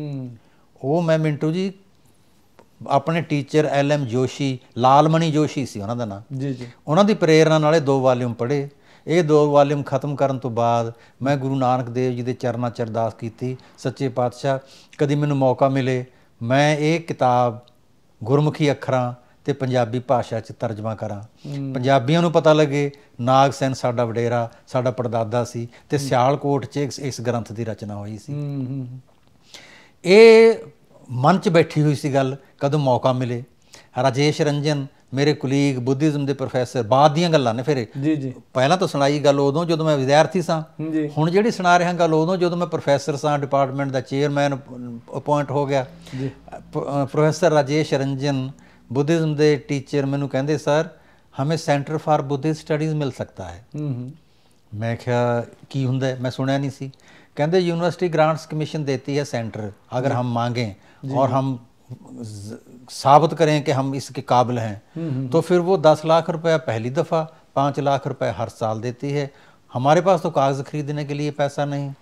ਉਹ ਮੈਂ ਮਿੰਟੂ ਜੀ ਆਪਣੇ teacher L M Joshi Lalmani Joshi ਸੀ ਉਹਨਾਂ ਦਾ ਨਾਮ ਜੀ ਜੀ ਉਹਨਾਂ ਦੀ ਪ੍ਰੇਰਣਾ ਨਾਲੇ ਦੋ ਵਾਲੀਮ ਪੜ੍ਹੇ ਇਹ ਦੋ ਵਾਲੀਅਮ ਖਤਮ ਕਰਨ ਤੋਂ ਬਾਅਦ ਮੈਂ ਗੁਰੂ ਨਾਨਕ ਦੇਵ ਜੀ ਦੇ ਚਰਨਾਂ 'ਚ ਅਰਦਾਸ ਕੀਤੀ ਸੱਚੇ ਪਾਤਸ਼ਾਹ ਕਦੀ ਮੈਨੂੰ ਮੌਕਾ ਮਿਲੇ ਮੈਂ ਇਹ ਕਿਤਾਬ ਗੁਰਮੁਖੀ ਅੱਖਰਾਂ ਤੇ ਪੰਜਾਬੀ ਭਾਸ਼ਾ 'ਚ ਤਰਜਮਾ ਕਰਾਂ ਪੰਜਾਬੀਆਂ ਨੂੰ ਪਤਾ ਲੱਗੇ ਸੈਨ ਸਾਡਾ ਵਡੇਰਾ ਸਾਡਾ ਪਰਦਾਦਾ ਸੀ ਤੇ ਸਿਆਲਕੋਟ 'ਚ ਇਸ ਗ੍ਰੰਥ ਦੀ ਰਚਨਾ ਹੋਈ ਸੀ ਇਹ ਮਨ 'ਚ ਬੈਠੀ ਹੋਈ ਸੀ ਗੱਲ ਕਦੋਂ ਮੌਕਾ ਮਿਲੇ ਰਾਜੇਸ਼ ਰੰਜਨ ਮੇਰੇ ਕੁਲੀਗ ਬੁੱਧੀਜ਼ਮ ਦੇ ਪ੍ਰੋਫੈਸਰ ਬਾਅਦ ਦੀਆਂ ਗੱਲਾਂ ਨੇ ਫਿਰ ਜੀ ਜੀ ਪਹਿਲਾਂ ਤਾਂ ਸੁਣਾਈ ਗੱਲ ਉਦੋਂ ਜਦੋਂ ਮੈਂ ਵਿਦਿਆਰਥੀ ਸਾਂ ਹੁਣ ਜਿਹੜੀ ਸੁਣਾ ਰਿਹਾ ਗੱਲ ਉਦੋਂ ਜਦੋਂ ਮੈਂ ਪ੍ਰੋਫੈਸਰ ਸਾਂ ਡਿਪਾਰਟਮੈਂਟ ਦਾ ਚੇਅਰਮੈਨ ਅਪਾਇੰਟ ਹੋ ਗਿਆ ਜੀ ਪ੍ਰੋਫੈਸਰ ਰਾਜੇਸ਼ ਰੰਜਨ ਬੁੱਧੀਜ਼ਮ ਦੇ ਟੀਚਰ ਮੈਨੂੰ ਕਹਿੰਦੇ ਸਰ ਹਮੇ ਸੈਂਟਰ ਫਾਰ ਬੁੱਧਿਸਟ ਸਟੱਡੀਜ਼ ਮਿਲ ਸਕਦਾ ਹੈ ਮੈਂ ਕਿਹਾ ਕੀ ਹੁੰਦਾ ਮੈਂ ਸੁਣਿਆ ਨਹੀਂ ਸੀ ਕਹਿੰਦੇ ਯੂਨੀਵਰਸਿਟੀ ਗ੍ਰਾਂਟਸ ਕਮਿਸ਼ਨ ਦਿੰਦੀ ਹੈ ਸੈਂਟਰ ਅਗਰ ਹਮ ਮੰਗੇ ਔਰ ਹਮ साबित करें कि हम इसके काबिल हैं हम्म, हम्म, हम्म। तो फिर वो दस लाख रुपया पहली दफ़ा पाँच लाख रुपये हर साल देती है हमारे पास तो कागज़ खरीदने के लिए पैसा नहीं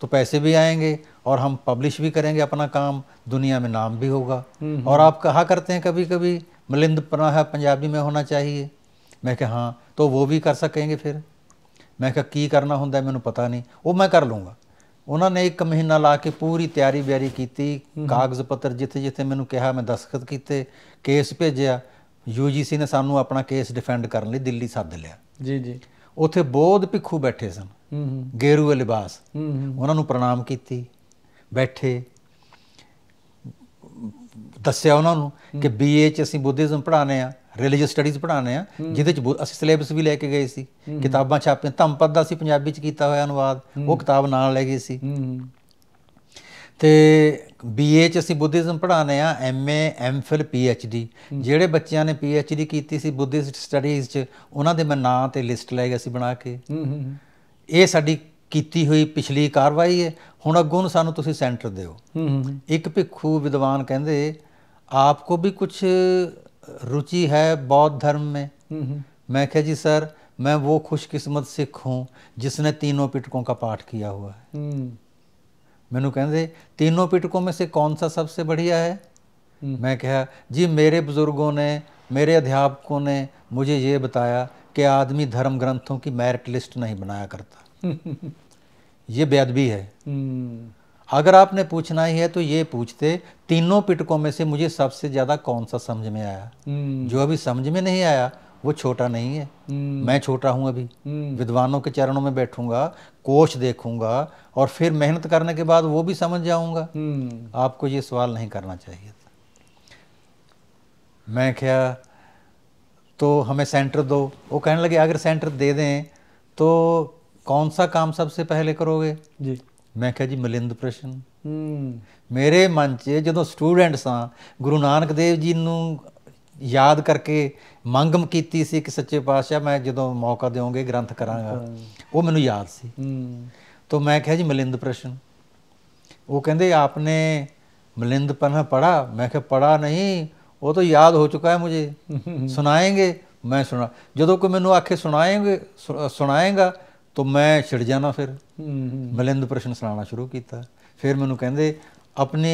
तो पैसे भी आएंगे और हम पब्लिश भी करेंगे अपना काम दुनिया में नाम भी होगा और आप कहा करते हैं कभी कभी मलिंद पनाह पंजाबी में होना चाहिए मैं कहा हाँ तो वो भी कर सकेंगे फिर मैं कहा की करना होंगे मैं पता नहीं वो मैं कर लूँगा ਉਹਨਾਂ ਨੇ ਇੱਕ ਮਹੀਨਾ ਲਾ ਕੇ ਪੂਰੀ ਤਿਆਰੀ ਬਿਆਰੀ ਕੀਤੀ ਕਾਗਜ਼ ਪੱਤਰ ਜਿੱਥੇ ਜਿੱਥੇ ਮੈਨੂੰ ਕਿਹਾ ਮੈਂ ਦਸਖਤ ਕੀਤੇ ਕੇਸ ਭੇਜਿਆ ਯੂਜੀਸੀ ਨੇ ਸਾਨੂੰ ਆਪਣਾ ਕੇਸ ਡਿਫੈਂਡ ਕਰਨ ਲਈ ਦਿੱਲੀ ਸੱਦ ਲਿਆ ਜੀ ਜੀ ਉੱਥੇ ਬੋਧ ਭਿੱਖੂ ਬੈਠੇ ਸਨ ਹੂੰ ਗੇਰੂ ਲਿਬਾਸ ਹੂੰ ਉਹਨਾਂ ਨੂੰ ਪ੍ਰਣਾਮ ਕੀਤੀ ਬੈਠੇ ਦੱਸਿਆ ਉਹਨਾਂ ਨੂੰ ਕਿ ਬੀਏ ਚ ਅਸੀਂ ਬੁੱਧੀਜ਼ਮ ਪੜਾਣੇ ਆ ਰਿਲੀਜੀਅਸ ਸਟੱਡੀਜ਼ ਪੜਾਉਣੇ ਆ ਜਿਹਦੇ ਚ ਅਸੀਂ ਸਿਲੇਬਸ ਵੀ ਲੈ ਕੇ ਗਏ ਸੀ ਕਿਤਾਬਾਂ ਛਾਪੇ ਧੰਪਦ ਦਾ ਸੀ ਪੰਜਾਬੀ ਚ ਕੀਤਾ ਹੋਇਆ ਅਨੁਵਾਦ ਉਹ ਕਿਤਾਬ ਨਾਲ ਲੈ ਗਏ ਸੀ ਤੇ ਬੀਏ ਚ ਅਸੀਂ ਬੁੱਧਿਜ਼ਮ ਪੜਾਉਣੇ ਆ ਐਮਏ ਐਮਫਿਲ ਪੀਐਚਡੀ ਜਿਹੜੇ ਬੱਚਿਆਂ ਨੇ ਪੀਐਚਡੀ ਕੀਤੀ ਸੀ ਬੁੱਧਿਸਟ ਸਟੱਡੀਜ਼ ਚ ਉਹਨਾਂ ਦੇ ਮੈਂ ਨਾਂ ਤੇ ਲਿਸਟ ਲੈ ਗਿਆ ਸੀ ਬਣਾ ਕੇ ਇਹ ਸਾਡੀ ਕੀਤੀ ਹੋਈ ਪਿਛਲੀ ਕਾਰਵਾਈ ਹੈ ਹੁਣ ਅੱਗੋਂ ਨੂੰ ਸਾਨੂੰ ਤੁਸੀਂ ਸੈਂਟਰ ਦਿਓ ਇੱਕ ਭਿੱਖੂ ਵਿਦਵਾਨ ਕਹਿੰਦੇ ਆਪਕੋ ਵੀ ਕੁਝ रुचि है बौद्ध धर्म में मैं कह जी सर मैं वो खुशकिस्मत सिख हूँ जिसने तीनों पिटकों का पाठ किया हुआ है हम्म। मैनू कहते तीनों पिटकों में से कौन सा सबसे बढ़िया है हम्म। मैं कह जी मेरे बुजुर्गों ने मेरे अध्यापकों ने मुझे ये बताया कि आदमी धर्म ग्रंथों की मेरिट लिस्ट नहीं बनाया करता ये बेदबी है हम्म। अगर आपने पूछना ही है तो ये पूछते तीनों पिटकों में से मुझे सबसे ज़्यादा कौन सा समझ में आया हम्म। जो अभी समझ में नहीं आया वो छोटा नहीं है हम्म। मैं छोटा हूं अभी हम्म। विद्वानों के चरणों में बैठूंगा कोच देखूंगा और फिर मेहनत करने के बाद वो भी समझ जाऊंगा आपको ये सवाल नहीं करना चाहिए था मैं क्या तो हमें सेंटर दो वो कहने लगे अगर सेंटर दे दें तो कौन सा काम सबसे पहले करोगे जी ਮੈਂ ਕਿਹਾ ਜੀ ਮਲਿੰਦ ਪ੍ਰਸ਼ਨ ਹੂੰ ਮੇਰੇ ਮਨ 'ਚ ਜਦੋਂ ਸਟੂਡੈਂਟ ਸਾਂ ਗੁਰੂ ਨਾਨਕ ਦੇਵ ਜੀ ਨੂੰ ਯਾਦ ਕਰਕੇ ਮੰਗਮ ਕੀਤੀ ਸੀ ਕਿ ਸੱਚੇ ਪਾਤਸ਼ਾਹ ਮੈਂ ਜਦੋਂ ਮੌਕਾ ਦਿਓਗੇ ਗ੍ਰੰਥ ਕਰਾਂਗਾ ਉਹ ਮੈਨੂੰ ਯਾਦ ਸੀ ਹੂੰ ਤਾਂ ਮੈਂ ਕਿਹਾ ਜੀ ਮਲਿੰਦ ਪ੍ਰਸ਼ਨ ਉਹ ਕਹਿੰਦੇ ਆਪਨੇ ਮਲਿੰਦ ਪਨਹ ਪੜਾ ਮੈਂ ਕਿਹਾ ਪੜਾ ਨਹੀਂ ਉਹ ਤਾਂ ਯਾਦ ਹੋ ਚੁੱਕਾ ਹੈ ਮੈਨੂੰ ਸੁਣਾਏਗੇ ਮੈਂ ਸੁਣਾ ਜਦੋਂ ਕੋਈ ਮੈਨੂੰ ਆਖੇ ਸੁਣਾਏਗੇ ਸੁਣਾਏਗਾ तो मैं छिड़ जाना फिर ਮਲਿੰਦ प्रश्न सुनाना शुरू किया फिर मैं कहें अपने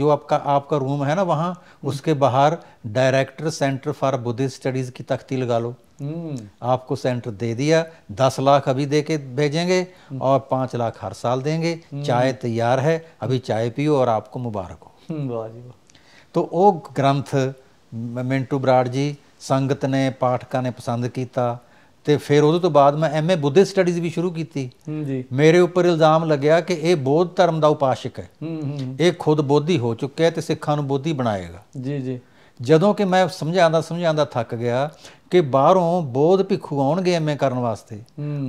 जो आपका आपका रूम है ना वहाँ हम्म। उसके बाहर director centre for Buddhist studies की तख्ती लगा लो हम्म। आपको सेंटर दे दिया दस लाख अभी दे के भेजेंगे हम्म। और पाँच लाख हर साल देंगे चाय तैयार है अभी चाय पियो और आपको मुबारक हो तो वो ग्रंथ मिंटू बराड़ जी संगत ने पाठक ने पसंद किया ਤੇ ਫਿਰ ਉਹਦੇ ਤੋਂ ਬਾਅਦ ਮੈਂ ਐਮਏ ਬੁੱਧਿਸਟ ਸਟੱਡੀਜ਼ ਵੀ ਸ਼ੁਰੂ ਕੀਤੀ ਜੀ ਮੇਰੇ ਉੱਪਰ ਇਲਜ਼ਾਮ ਲੱਗਿਆ ਕਿ ਇਹ ਬੋਧ ਧਰਮ ਦਾ ਉਪਾਸ਼ਕ ਹੈ ਇਹ ਖੁਦ ਬੋਧੀ ਹੋ ਚੁੱਕਿਆ ਹੈ ਤੇ ਸਿੱਖਾਂ ਨੂੰ ਬੋਧੀ ਬਣਾਏਗਾ ਜੀ ਜੀ ਜਦੋਂ ਕਿ ਮੈਂ ਸਮਝਾਉਂਦਾ ਸਮਝਾਉਂਦਾ ਥੱਕ ਗਿਆ ਕਿ ਬਾਹਰੋਂ ਬੋਧ ਭਿਖੂ ਆਉਣਗੇ ਐਮਏ ਕਰਨ ਵਾਸਤੇ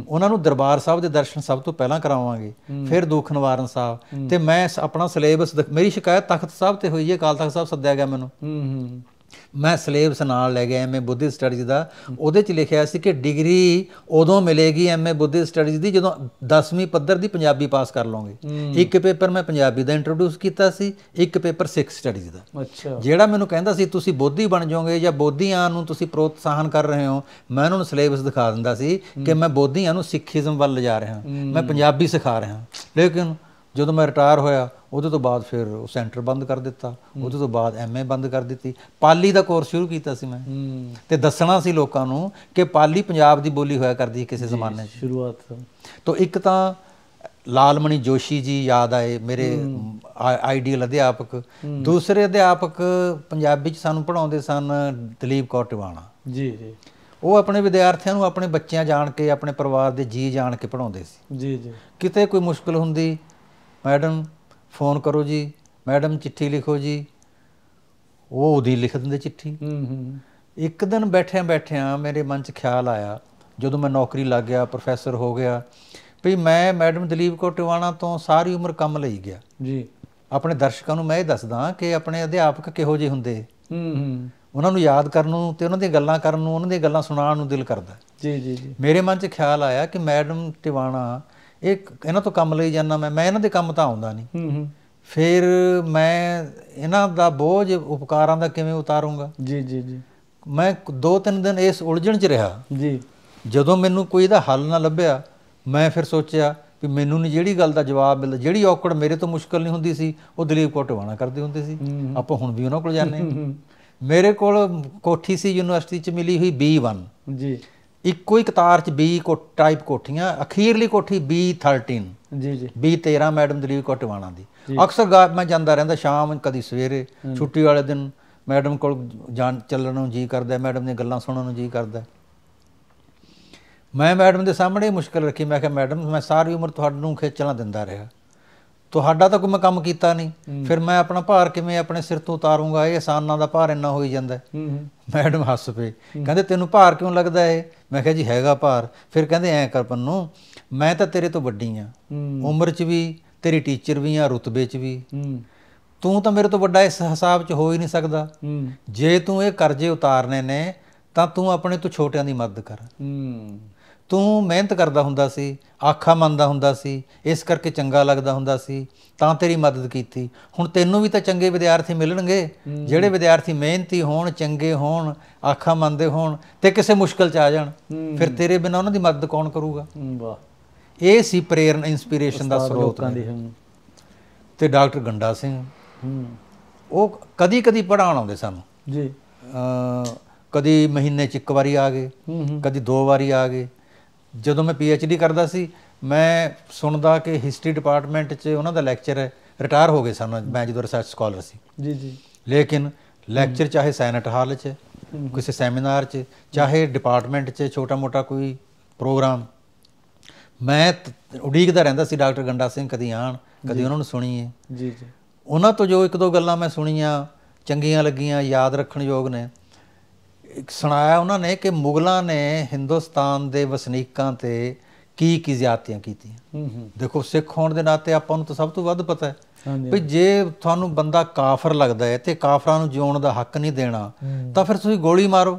ਉਹਨਾਂ ਨੂੰ ਦਰਬਾਰ ਸਾਹਿਬ ਦੇ ਦਰਸ਼ਨ ਸਭ ਤੋਂ ਪਹਿਲਾਂ ਕਰਾਵਾਂਗੇ ਫਿਰ ਦੁੱਖ ਨਿਵਾਰਨ ਸਾਹਿਬ ਤੇ ਮੈਂ ਆਪਣਾ ਸਿਲੇਬਸ ਮੇਰੀ ਸ਼ਿਕਾਇਤ ਤਖਤ ਸਾਹਿਬ ਤੇ ਹੋਈ ਹੈ ਕਾਲ ਤਖਤ ਸਾਹਿਬ ਸੱਦਿਆ ਗਿਆ ਮੈਨੂੰ ਹੂੰ ਹੂੰ ਮੈਂ ਸਿਲੇਬਸ ਨਾਲ ਲੈ ਗਿਆ ਐਮਏ ਬੁੱਧੀ ਸਟੱਡੀ ਦਾ ਉਹਦੇ 'ਚ ਲਿਖਿਆ ਸੀ ਕਿ ਡਿਗਰੀ ਉਦੋਂ ਮਿਲੇਗੀ ਐਮਏ ਬੁੱਧੀ ਸਟੱਡੀ ਦੀ ਜਦੋਂ 10ਵੀਂ ਪੱਧਰ ਦੀ ਪੰਜਾਬੀ ਪਾਸ ਕਰ ਲਓਗੇ ਇੱਕ ਪੇਪਰ ਮੈਂ ਪੰਜਾਬੀ ਦਾ ਇੰਟਰੋਡਿਊਸ ਕੀਤਾ ਸੀ ਇੱਕ ਪੇਪਰ ਸਿੱਖ ਸਟੱਡੀ ਦਾ ਅੱਛਾ ਜਿਹੜਾ ਮੈਨੂੰ ਕਹਿੰਦਾ ਸੀ ਤੁਸੀਂ ਬੋਧੀ ਬਣ ਜਾਓਗੇ ਜਾਂ ਬੋਧੀਆਂ ਨੂੰ ਤੁਸੀਂ ਪ੍ਰੋਤਸਾਹਨ ਕਰ ਰਹੇ ਹੋ ਮੈਂ ਉਹਨਾਂ ਨੂੰ ਸਿਲੇਬਸ ਦਿਖਾ ਦਿੰਦਾ ਸੀ ਕਿ ਮੈਂ ਬੋਧੀਆਂ ਨੂੰ ਸਿੱਖੀਜ਼ਮ ਵੱਲ ਲਿਜਾ ਰਿਹਾ ਮੈਂ ਪੰਜਾਬੀ ਸਿਖਾ ਰਿਹਾ ਲੇਕਿਨ ਜਦੋਂ ਮੈਂ ਰਿਟਾਇਰ ਹੋਇਆ ਉਹਦੇ ਤੋਂ ਬਾਅਦ ਫਿਰ ਉਹ ਸੈਂਟਰ ਬੰਦ ਕਰ ਦਿੱਤਾ ਉਹਦੇ ਤੋਂ ਬਾਅਦ ਐਮਏ ਬੰਦ ਕਰ ਦਿੱਤੀ ਪਾਲੀ ਦਾ ਕੋਰਸ ਸ਼ੁਰੂ ਕੀਤਾ ਸੀ ਮੈਂ ਤੇ ਦੱਸਣਾ ਸੀ ਲੋਕਾਂ ਨੂੰ ਕਿ ਪਾਲੀ ਪੰਜਾਬ ਦੀ ਬੋਲੀ ਹੋਇਆ ਕਰਦੀ ਕਿਸੇ ਜ਼ਮਾਨੇ 'ਚ ਸ਼ੁਰੂਆਤ ਤੋਂ ਇੱਕ ਤਾਂ ਲਾਲਮਣੀ ਜੋਸ਼ੀ ਜੀ ਯਾਦ ਆਏ ਮੇਰੇ ਆਈਡੀਅਲ ਅਧਿਆਪਕ ਦੂਸਰੇ ਅਧਿਆਪਕ ਪੰਜਾਬੀ 'ਚ ਸਾਨੂੰ ਪੜਾਉਂਦੇ ਸਨ ਦਲੀਪ ਕੌਰ ਟਿਵਾਣਾ ਜੀ ਜੀ ਉਹ ਆਪਣੇ ਵਿਦਿਆਰਥੀਆਂ ਨੂੰ ਆਪਣੇ ਬੱਚਿਆਂ ਜਾਣ ਕੇ ਆਪਣੇ ਪਰਿਵਾਰ ਦੇ ਜੀ ਜਾਣ ਕੇ ਪੜਾਉਂਦੇ ਸੀ ਜੀ ਜੀ ਕਿਤੇ ਕੋਈ ਮੁਸ਼ਕਲ ਹੁੰਦੀ ਮੈਡਮ ਫੋਨ ਕਰੋ ਜੀ ਮੈਡਮ ਚਿੱਠੀ ਲਿਖੋ ਜੀ ਉਹ ਉਹਦੀ ਲਿਖ ਦਿੰਦੇ ਚਿੱਠੀ ਹੂੰ ਹੂੰ ਇੱਕ ਦਿਨ ਬੈਠਿਆਂ ਬੈਠਿਆਂ ਮੇਰੇ ਮਨ 'ਚ ਖਿਆਲ ਆਇਆ ਜਦੋਂ ਮੈਂ ਨੌਕਰੀ ਲੱਗ ਗਿਆ ਪ੍ਰੋਫੈਸਰ ਹੋ ਗਿਆ ਵੀ ਮੈਂ ਮੈਡਮ ਦਲੀਪ ਕੋ ਟਿਵਾਣਾ ਤੋਂ ਸਾਰੀ ਉਮਰ ਕੰਮ ਲਈ ਗਿਆ ਜੀ ਆਪਣੇ ਦਰਸ਼ਕਾਂ ਨੂੰ ਮੈਂ ਇਹ ਦੱਸਦਾ ਕਿ ਆਪਣੇ ਅਧਿਆਪਕ ਕਿਹੋ ਜਿਹੇ ਹੁੰਦੇ ਹੂੰ ਹੂੰ ਉਹਨਾਂ ਨੂੰ ਯਾਦ ਕਰਨ ਨੂੰ ਤੇ ਉਹਨਾਂ ਦੀਆਂ ਗੱਲਾਂ ਕਰਨ ਨੂੰ ਉਹਨਾਂ ਦੀਆਂ ਗੱਲਾਂ ਸੁਣਾਉਣ ਨੂੰ ਦਿਲ ਕਰਦਾ ਜੀ ਜੀ ਜੀ ਮੇਰੇ ਮਨ 'ਚ ਖਿਆਲ ਆਇਆ ਕਿ ਮੈਡਮ ਟਿਵਾਣਾ ਇਹ ਇਹਨਾਂ ਤੋਂ ਕੰਮ ਲਈ ਜਾਂਦਾ ਮੈਂ ਮੈਂ ਇਹਨਾਂ ਦੇ ਕੰਮ ਤਾਂ ਆਉਂਦਾ ਨਹੀਂ ਹੂੰ ਹੂੰ ਫਿਰ ਮੈਂ ਇਹਨਾਂ ਦਾ ਬੋਝ ਉਪਕਾਰਾਂ ਦਾ ਕਿਵੇਂ ਉਤਾਰੂੰਗਾ ਜੀ ਜੀ ਜੀ ਮੈਂ 2-3 ਦਿਨ ਇਸ ਉਲਝਣ 'ਚ ਰਿਹਾ ਜੀ ਜਦੋਂ ਮੈਨੂੰ ਕੋਈ ਇਹਦਾ ਹੱਲ ਨਾ ਲੱਭਿਆ ਮੈਂ ਫਿਰ ਸੋਚਿਆ ਕਿ ਮੈਨੂੰ ਨਹੀਂ ਜਿਹੜੀ ਗੱਲ ਦਾ ਜਵਾਬ ਮਿਲ ਜਿਹੜੀ ਔਕੜ ਮੇਰੇ ਤੋਂ ਮੁਸ਼ਕਲ ਨਹੀਂ ਹੁੰਦੀ ਸੀ ਉਹ ਦਲੀਪ ਕੋਟਵਾਣਾ ਕਰਦੇ ਹੁੰਦੇ ਸੀ ਆਪਾਂ ਹੁਣ ਵੀ ਉਹਨਾਂ ਕੋਲ ਜਾਂਦੇ ਮੇਰੇ ਕੋਲ ਕੋਠੀ ਸੀ ਯੂਨੀਵਰਸਿਟੀ 'ਚ ਮਿਲੀ ਹੋਈ B1 ਜੀ ਇੱਕੋ ਹੀ ਕਤਾਰ 'ਚ ਬੀ ਕੋ ਟਾਈਪ ਕੋਠੀਆਂ ਅਖੀਰਲੀ ਕੋਠੀ ਬੀ 13 ਜੀ ਜੀ ਬੀ 13 ਮੈਡਮ ਦਲੀਪ ਕੋਟਵਾਣਾ ਦੀ ਅਕਸਰ ਮੈਂ ਜਾਂਦਾ ਰਹਿੰਦਾ ਸ਼ਾਮ ਕਦੀ ਸਵੇਰੇ ਛੁੱਟੀ ਵਾਲੇ ਦਿਨ ਮੈਡਮ ਕੋਲ ਜਾਣ ਚੱਲਣ ਨੂੰ ਜੀ ਕਰਦਾ ਮੈਡਮ ਦੀਆਂ ਗੱਲਾਂ ਸੁਣਨ ਨੂੰ ਜੀ ਕਰਦਾ ਮੈਂ ਮੈਡਮ ਦੇ ਸਾਹਮਣੇ ਮੁਸ਼ਕਲ ਰੱਖੀ ਮੈਂ ਕਿਹਾ ਮੈਡਮ ਮੈਂ ਸਾਰੀ ਉਮਰ ਤੁਹਾਨੂੰ ਖੇਚਲਾਂ ਦਿੰਦਾ ਰਿਹਾ ਤੁਹਾਡਾ ਤਾਂ ਕੋਈ ਮੈਂ ਕੰਮ ਕੀਤਾ ਨਹੀਂ ਫਿਰ ਮੈਂ ਆਪਣਾ ਭਾਰ ਕਿਵੇਂ ਆਪਣੇ ਸਿਰ ਤੋਂ ਉਤਾਰੂੰਗਾ ਇਹ ਆਸਾਨਾਂ ਦਾ ਭਾਰ ਇੰਨਾ ਹੋਈ ਜਾਂਦਾ ਮੈਡਮ ਹੱਸ ਪਈ ਕਹਿੰਦੇ ਤੈਨੂੰ ਭਾਰ ਕਿਉਂ ਲੱਗਦਾ ਇਹ ਮੈਂ ਕਿਹਾ ਜੀ ਹੈਗਾ ਭਾਰ ਫਿਰ ਕਹਿੰਦੇ ਐ ਕਰ ਪੰਨੂ ਮੈਂ ਤਾਂ ਤੇਰੇ ਤੋਂ ਵੱਡੀ ਆ ਉਮਰ 'ਚ ਵੀ ਤੇਰੀ ਟੀਚਰ ਵੀ ਆ ਰੁਤਬੇ 'ਚ ਵੀ ਤੂੰ ਤਾਂ ਮੇਰੇ ਤੋਂ ਵੱਡਾ ਇਸ ਹਿਸਾਬ 'ਚ ਹੋ ਹੀ ਨਹੀਂ ਸਕਦਾ ਜੇ ਤੂੰ ਇਹ ਕਰਜ਼ੇ ਉਤਾਰਨੇ ਨੇ ਤਾਂ ਤੂੰ ਆਪਣੇ ਤੋਂ ਛੋਟਿਆਂ ਦੀ ਮਦਦ ਕਰ ਤੂੰ ਮਿਹਨਤ ਕਰਦਾ ਹੁੰਦਾ ਸੀ ਆਖਾ ਮੰਨਦਾ ਹੁੰਦਾ ਸੀ ਇਸ ਕਰਕੇ ਚੰਗਾ ਲੱਗਦਾ ਹੁੰਦਾ ਸੀ ਤਾਂ ਤੇਰੀ ਮਦਦ ਕੀਤੀ ਹੁਣ ਤੈਨੂੰ ਵੀ ਤਾਂ ਚੰਗੇ ਵਿਦਿਆਰਥੀ ਮਿਲਣਗੇ ਜਿਹੜੇ ਵਿਦਿਆਰਥੀ ਮਿਹਨਤੀ ਹੋਣ ਚੰਗੇ ਹੋਣ ਆਖਾ ਮੰਨਦੇ ਹੋਣ ਤੇ ਕਿਸੇ ਮੁਸ਼ਕਲ 'ਚ ਆ ਜਾਣ ਫਿਰ ਤੇਰੇ ਬਿਨਾਂ ਉਹਨਾਂ ਦੀ ਮਦਦ ਕੌਣ ਕਰੂਗਾ ਵਾਹ ਇਹ ਸੀ ਪ੍ਰੇਰਣ ਇਨਸਪੀਰੇਸ਼ਨ ਦਾ ਸਰੋਤ ਤੇ ਡਾਕਟਰ ਗੰਡਾ ਸਿੰਘ ਉਹ ਕਦੀ ਕਦੀ ਪੜਾਉਣ ਆਉਂਦੇ ਸਾਨੂੰ ਜੀ ਕਦੀ ਮਹੀਨੇ 'ਚ ਇੱਕ ਵਾਰੀ ਆ ਗਏ ਕਦੀ ਦੋ ਵਾਰੀ ਆ ਗਏ ਜਦੋਂ ਮੈਂ ਪੀਐਚਡੀ ਕਰਦਾ ਸੀ ਮੈਂ ਸੁਣਦਾ ਕਿ ਹਿਸਟਰੀ ਡਿਪਾਰਟਮੈਂਟ 'ਚ ਉਹਨਾਂ ਦਾ ਲੈਕਚਰ ਹੈ ਰਿਟਾਇਰ ਹੋ ਗਏ ਸਨ ਮੈਂ ਜਦੋਂ ਰਿਸਰਚ ਸਕਾਲਰ ਸੀ ਜੀ ਜੀ ਲੇਕਿਨ ਲੈਕਚਰ ਚਾਹੇ ਸੈਨੇਟ ਹਾਲ 'ਚ ਕਿਸੇ ਸੈਮੀਨਾਰ 'ਚ ਚਾਹੇ ਡਿਪਾਰਟਮੈਂਟ 'ਚ ਛੋਟਾ-ਮੋਟਾ ਕੋਈ ਪ੍ਰੋਗਰਾਮ ਮੈਂ ਉਡੀਕਦਾ ਰਹਿੰਦਾ ਸੀ ਡਾਕਟਰ ਗੰਡਾ ਸਿੰਘ ਕਦੀ ਆਣ ਕਦੀ ਉਹਨਾਂ ਨੂੰ ਸੁਣੀਏ ਜੀ ਜੀ ਉਹਨਾਂ ਤੋਂ ਜੋ ਇੱਕ ਦੋ ਗੱਲਾਂ ਮੈਂ ਸੁਣੀਆਂ ਚੰਗੀਆਂ ਲੱਗੀਆਂ ਯਾਦ ਰੱਖਣ ਯੋਗ ਨੇ ਸੁਣਾਇਆ ਉਹਨਾਂ ਨੇ ਕਿ ਮੁਗਲਾਂ ਨੇ ਹਿੰਦੁਸਤਾਨ ਦੇ ਵਸਨੀਕਾਂ ਤੇ ਕੀ ਕੀ ਜ਼ਿਆਤੀਆਂ ਕੀਤੀਆਂ ਹੂੰ ਹੂੰ ਦੇਖੋ ਸਿੱਖ ਹੋਣ ਦੇ ਨਾਤੇ ਆਪਾਂ ਨੂੰ ਤਾਂ ਸਭ ਤੋਂ ਵੱਧ ਪਤਾ ਹੈ ਵੀ ਜੇ ਤੁਹਾਨੂੰ ਬੰਦਾ ਕਾਫਰ ਲੱਗਦਾ ਹੈ ਤੇ ਕਾਫਰਾਂ ਨੂੰ ਜਿਉਣ ਦਾ ਹੱਕ ਨਹੀਂ ਦੇਣਾ ਤਾਂ ਫਿਰ ਤੁਸੀਂ ਗੋਲੀ ਮਾਰੋ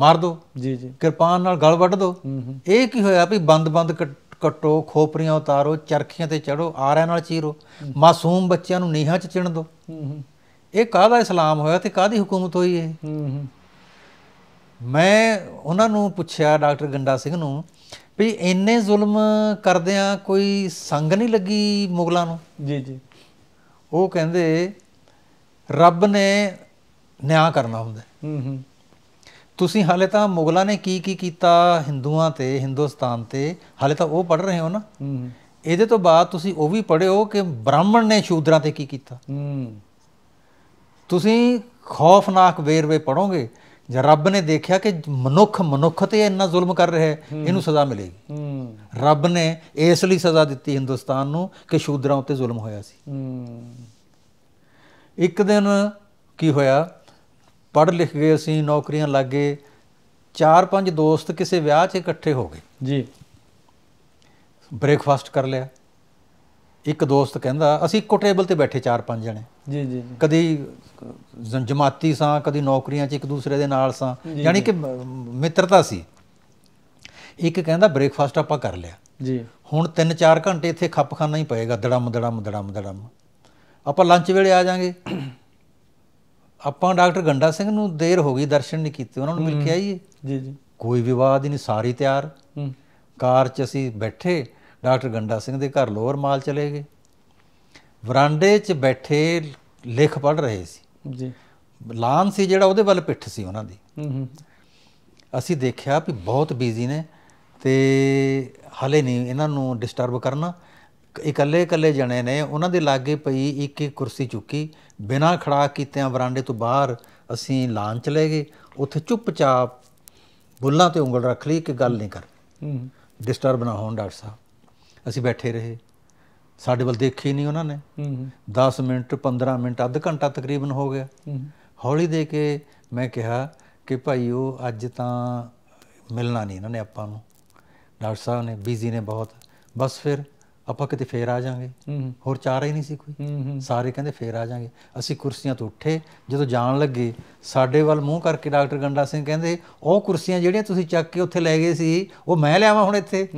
ਮਾਰ ਦੋ ਜੀ ਜੀ ਕਿਰਪਾਨ ਨਾਲ ਗਲ ਵੱਢ ਦੋ ਇਹ ਕੀ ਹੋਇਆ ਵੀ ਬੰਦ-ਬੰਦ ਕੱਟੋ ਖੋਪਰੀਆਂ ਉਤਾਰੋ ਚਰਖੀਆਂ ਤੇ ਚੜੋ ਆਰਿਆਂ ਨਾਲ ਚੀਰੋ ਮਾਸੂਮ ਬੱਚਿਆਂ ਨੂੰ ਨੀਹਾਂ 'ਚ ਚਿਣ ਦੋ ਇਹ ਕਾਹਦਾ ਇਸਲਾਮ ਹੋਇਆ ਤੇ ਕਾਹਦੀ ਹਕੂਮਤ ਹੋਈ ਇਹ ਮੈਂ ਉਹਨਾਂ ਨੂੰ ਪੁੱਛਿਆ ਡਾਕਟਰ ਗੰਡਾ ਸਿੰਘ ਨੂੰ ਵੀ ਇੰਨੇ ਜ਼ੁਲਮ ਕਰਦਿਆਂ ਕੋਈ ਸੰਗ ਨਹੀਂ ਲੱਗੀ ਮੁਗਲਾਂ ਨੂੰ ਜੀ ਜੀ ਉਹ ਕਹਿੰਦੇ ਰੱਬ ਨੇ ਨਿਆਂ ਕਰਨਾ ਹੁੰਦਾ ਹੂੰ ਹੂੰ ਤੁਸੀਂ ਹਾਲੇ ਤਾਂ ਮੁਗਲਾਂ ਨੇ ਕੀ ਕੀ ਕੀਤਾ ਹਿੰਦੂਆਂ ਤੇ ਹਿੰਦੁਸਤਾਨ ਤੇ ਹਾਲੇ ਤਾਂ ਉਹ ਪੜ ਰਹੇ ਹੋ ਨਾ ਹੂੰ ਇਹਦੇ ਤੋਂ ਬਾਅਦ ਤੁਸੀਂ ਉਹ ਵੀ ਪੜਿਓ ਕਿ ਬ੍ਰਾਹਮਣ ਨੇ ਸ਼ੂਦਰਾਂ ਤੇ ਕੀ ਕੀਤਾ ਹੂੰ ਤੁਸੀਂ ਖੌਫਨਾਕ ਵੇਰਵੇ ਪੜੋਗੇ ਜੇ ਰੱਬ ਨੇ ਦੇਖਿਆ ਕਿ ਮਨੁੱਖ ਮਨੁੱਖ ਤੇ ਇੰਨਾ ਜ਼ੁਲਮ ਕਰ ਰਿਹਾ ਹੈ ਇਹਨੂੰ ਸਜ਼ਾ ਮਿਲੇਗੀ ਰੱਬ ਨੇ ਇਸ ਲਈ ਸਜ਼ਾ ਦਿੱਤੀ ਹਿੰਦੁਸਤਾਨ ਨੂੰ ਕਿ ਸ਼ੂਦਰਾਂ ਉੱਤੇ ਜ਼ੁਲਮ ਹੋਇਆ ਸੀ ਇੱਕ ਦਿਨ ਕੀ ਹੋਇਆ ਪੜ ਲਿਖ ਗਏ ਅਸੀਂ ਨੌਕਰੀਆਂ ਲੱਗ ਗਏ ਚਾਰ ਪੰਜ ਦੋਸਤ ਕਿਸੇ ਵਿਆਹ 'ਚ ਇਕੱਠੇ ਹੋ ਗਏ ਜੀ ਬ੍ਰੇਕਫਾਸਟ ਕਰ ਲਿਆ ਇੱਕ ਦੋਸਤ ਕਹਿੰਦਾ ਅਸੀਂ ਇੱਕੋ ਟੇਬਲ ਤੇ ਬੈਠੇ ਚਾਰ ਪੰਜ ਜਣੇ ਜੀ ਜੀ ਕਦੀ ਜਮਾਤੀ ਸਾਂ ਕਦੀ ਨੌਕਰੀਆਂ 'ਚ ਇੱਕ ਦੂਸਰੇ ਦੇ ਨਾਲ ਸਾਂ ਯਾਨੀ ਕਿ ਮਿੱਤਰਤਾ ਸੀ ਇੱਕ ਕਹਿੰਦਾ ਬ੍ਰੇਕਫਾਸਟ ਆਪਾਂ ਕਰ ਲਿਆ ਜੀ ਹੁਣ 3-4 ਘੰਟੇ ਇੱਥੇ ਖੱਪਖਾਨਾ ਹੀ ਪਏਗਾ ਦੜਮ ਦੜਮ ਦੜਮ ਦੜਮ ਆਪਾਂ ਲੰਚ ਵੇਲੇ ਆ ਜਾਾਂਗੇ ਆਪਾਂ ਡਾਕਟਰ ਗੰਡਾ ਸਿੰਘ ਨੂੰ ਦੇਰ ਹੋ ਗਈ ਦਰਸ਼ਨ ਨਹੀਂ ਕੀਤੇ ਉਹਨਾਂ ਨੂੰ ਮਿਲ ਕੇ ਆਈਏ ਜੀ ਜੀ ਕੋਈ ਵਿਵਾਦ ਨਹੀਂ ਸਾਰੀ ਤਿਆਰ ਕਾਰ 'ਚ ਅਸੀਂ ਬੈਠੇ ਡਾਕਟਰ ਗੰਡਾ ਸਿੰਘ ਦੇ ਘਰ ਲੋਅਰ ਮਾਲ ਚਲੇ ਗਏ ਵਰਾਂਡੇ 'ਚ ਬੈਠੇ ਲਿਖ ਪੜ ਰਹੇ ਸੀ ਜੀ ਲਾਂ ਸੀ ਜਿਹੜਾ ਉਹਦੇ ਵੱਲ ਪਿੱਠ ਸੀ ਉਹਨਾਂ ਦੀ ਹੂੰ ਅਸੀਂ ਦੇਖਿਆ ਵੀ ਬਹੁਤ ਬਿਜ਼ੀ ਨੇ ਤੇ ਹਲੇ ਨਹੀਂ ਇਹਨਾਂ ਨੂੰ ਡਿਸਟਰਬ ਕਰਨਾ ਇਕੱਲੇ ਇਕੱਲੇ ਜਣੇ ਨੇ ਉਹਨਾਂ ਦੇ ਲਾਗੇ ਪਈ ਇੱਕ ਇੱਕ ਕੁਰਸੀ ਚੁੱਕੀ ਬਿਨਾਂ ਖੜਾ ਕੀਤਿਆਂ ਵਰਾਂਡੇ ਤੋਂ ਬਾਹਰ ਅਸੀਂ ਲਾਨ ਚਲੇ ਗਏ ਉੱਥੇ ਚੁੱਪਚਾਪ ਬੁੱਲਾਂ ਤੇ ਉਂਗਲ ਰੱਖ ਲਈ ਕਿ ਗੱਲ ਨਹੀਂ ਕਰ ਡਿਸਟਰਬ ਨਾ ਹੋਣ ਡਾਕਟਰ ਸਾਹਿਬ ਅਸੀਂ ਬੈਠੇ ਰਹੇ ਸਾਡੇ ਵੱਲ ਦੇਖੇ ਨਹੀਂ ਉਹਨਾਂ ਨੇ ਹੂੰ ਹੂੰ 10 ਮਿੰਟ 15 ਮਿੰਟ ਅੱਧ ਘੰਟਾ ਤਕਰੀਬਨ ਹੋ ਗਿਆ ਹੌਲੀ ਦੇ ਕੇ ਮੈਂ ਕਿਹਾ ਕਿ ਭਾਈ ਉਹ ਅੱਜ ਤਾਂ ਮਿਲਣਾ ਨਹੀਂ ਇਹਨਾਂ ਨੇ ਆਪਾਂ ਨੂੰ ਡਾਕਟਰ ਸਾਹਿਬ ਨੇ ਬਿਜ਼ੀ ਨੇ ਬਹੁਤ ਬਸ ਫਿਰ ਆਪਾਂ ਕਿਤੇ ਫੇਰ ਆ ਜਾਾਂਗੇ ਹੋਰ ਚਾਰਾ ਹੀ ਨਹੀਂ ਸੀ ਕੋਈ ਸਾਰੇ ਕਹਿੰਦੇ ਫੇਰ ਆ ਜਾਾਂਗੇ ਅਸੀਂ ਕੁਰਸੀਆਂ ਤੋਂ ਉੱਠੇ ਜਦੋਂ ਜਾਣ ਲੱਗੇ ਸਾਡੇ ਵੱਲ ਮੂੰਹ ਕਰਕੇ ਡਾਕਟਰ ਗੰਡਾ ਸਿੰਘ ਕਹਿੰਦੇ ਉਹ ਕੁਰਸੀਆਂ ਜਿਹੜੀਆਂ ਤੁਸੀਂ ਚੱਕ ਕੇ ਉੱਥੇ ਲੈ ਗਏ ਸੀ ਉਹ ਮੈਂ ਲਿਆਵਾਂ ਹੁਣ ਇੱਥੇ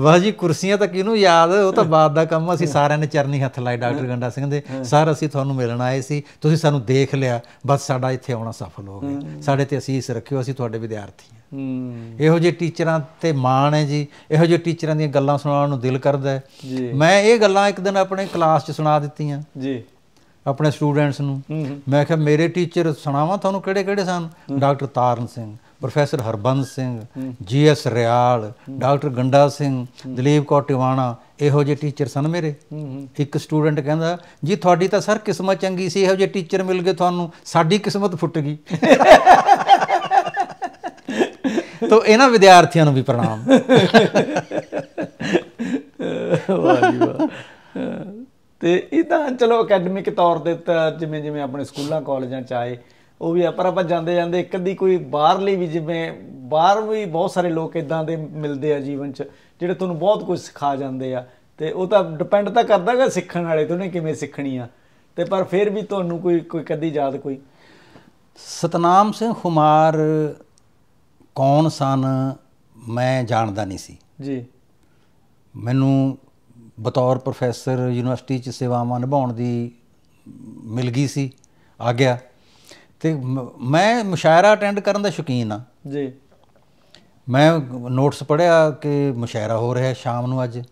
ਵਾਹ ਜੀ ਕੁਰਸੀਆਂ ਤਾਂ ਕਿਹਨੂੰ ਯਾਦ ਉਹ ਤਾਂ ਬਾਤ ਦਾ ਕੰਮ ਅਸੀਂ ਸਾਰਿਆਂ ਨੇ ਚਰਨੀ ਹੱਥ ਲਾਏ ਡਾਕਟਰ ਗੰਡਾ ਸਿੰਘ ਦੇ ਸਰ ਅਸੀਂ ਤੁਹਾਨੂੰ ਮਿਲਣ ਆਏ ਸੀ ਤੁਸੀਂ ਸਾਨੂੰ ਦੇਖ ਲਿਆ ਬਸ ਸਾਡਾ ਇੱਥੇ ਆਉਣਾ ਸਫਲ ਹੋ ਗਿਆ ਸਾਡੇ ਤੇ ਅਸੀਸ ਰੱਖਿਓ ਅਸੀਂ ਤੁਹਾਡੇ ਵਿਦਿਆਰਥੀ ਇਹੋ ਜਿਹੇ ਟੀਚਰਾਂ ਤੇ ਮਾਣ ਹੈ ਜੀ ਇਹੋ ਜਿਹੇ ਟੀਚਰਾਂ ਦੀਆਂ ਗੱਲਾਂ ਸੁਣਾਉਣ ਨੂੰ ਦਿਲ ਕਰਦਾ ਹੈ ਮੈਂ ਇਹ ਗੱਲਾਂ ਇੱਕ ਦਿਨ ਆਪਣੇ ਕਲਾਸ 'ਚ ਸੁਣਾ ਦਿੱਤੀਆਂ ਜੀ ਆਪਣੇ ਸਟੂਡੈਂਟਸ ਨੂੰ ਮੈਂ ਕਿਹਾ ਮੇਰੇ ਟੀਚਰ ਸੁਣਾਵਾਂ ਤੁਹਾਨੂੰ ਕਿਹੜੇ ਕਿਹੜੇ ਸਨ doctor Taran Singh professor Harband Singh G S Riyal doctor Ganda Singh Dalip Kaur Tiwana ਇਹੋ ਜਿਹੇ ਟੀਚਰ ਸਨ ਮੇਰੇ ਇੱਕ ਸਟੂਡੈਂਟ ਕਹਿੰਦਾ ਜੀ ਤੁਹਾਡੀ ਤਾਂ ਸਰ ਕਿਸਮਤ ਚੰਗੀ ਸੀ ਇਹੋ ਜਿਹੇ ਟੀਚਰ ਮਿਲ ਗਏ ਤੁਹਾਨੂੰ ਸਾਡੀ ਕਿਸਮਤ ਫੁੱਟ ਗਈ ਤੋਂ ਇਹਨਾਂ ਵਿਦਿਆਰਥੀਆਂ ਨੂੰ ਵੀ ਪ੍ਰਣਾਮ ਵਾਹ ਜੀ ਵਾਹ ਤੇ ਇਦਾਂ ਚਲੋ ਅਕੈਡਮਿਕ ਤੌਰ ਤੇ ਜਿਵੇਂ ਜਿਵੇਂ ਆਪਣੇ ਸਕੂਲਾਂ ਕਾਲਜਾਂ ਚ ਆਏ ਉਹ ਵੀ ਆ ਪਰ ਆਪਾਂ ਜਾਂਦੇ ਜਾਂਦੇ ਇੱਕ ਅੱਧੀ ਕੋਈ ਬਾਹਰਲੀ ਵੀ ਜਿਵੇਂ ਬਾਹਰ ਵੀ ਬਹੁਤ ਸਾਰੇ ਲੋਕ ਇਦਾਂ ਦੇ ਮਿਲਦੇ ਆ ਜੀਵਨ 'ਚ ਜਿਹੜੇ ਤੁਹਾਨੂੰ ਬਹੁਤ ਕੁਝ ਸਿਖਾ ਜਾਂਦੇ ਆ ਤੇ ਉਹ ਤਾਂ ਡਿਪੈਂਡ ਤਾਂ ਕਰਦਾਗਾ ਸਿੱਖਣ ਵਾਲੇ ਤੋਂ ਨੇ ਕਿਵੇਂ ਸਿੱਖਣੀ ਆ ਤੇ ਪਰ ਫਿਰ ਵੀ ਤੁਹਾਨੂੰ ਕੋਈ ਕੋਈ ਕਦੀ ਯਾਦ ਕੋਈ ਸਤਨਾਮ ਸਿੰਘ ਖੁਮਾਰ ਕੌਣ ਸਨ ਮੈਂ ਜਾਣਦਾ ਨਹੀਂ ਸੀ ਜੀ ਮੈਨੂੰ ਬਤੌਰ ਪ੍ਰੋਫੈਸਰ ਯੂਨੀਵਰਸਿਟੀ 'ਚ ਸੇਵਾਵਾਂ ਨਿਭਾਉਣ ਦੀ ਮਿਲ ਗਈ ਸੀ ਆ ਗਿਆ ਤੇ ਮੈਂ ਮੁਸ਼ਾਇਰਾ ਅਟੈਂਡ ਕਰਨ ਦਾ ਸ਼ੌਕੀਨ ਆ ਜੀ ਮੈਂ ਨੋਟਸ ਪੜਿਆ ਕਿ ਮੁਸ਼ਾਇਰਾ ਹੋ ਰਿਹਾ ਸ਼ਾਮ ਨੂੰ ਅੱਜ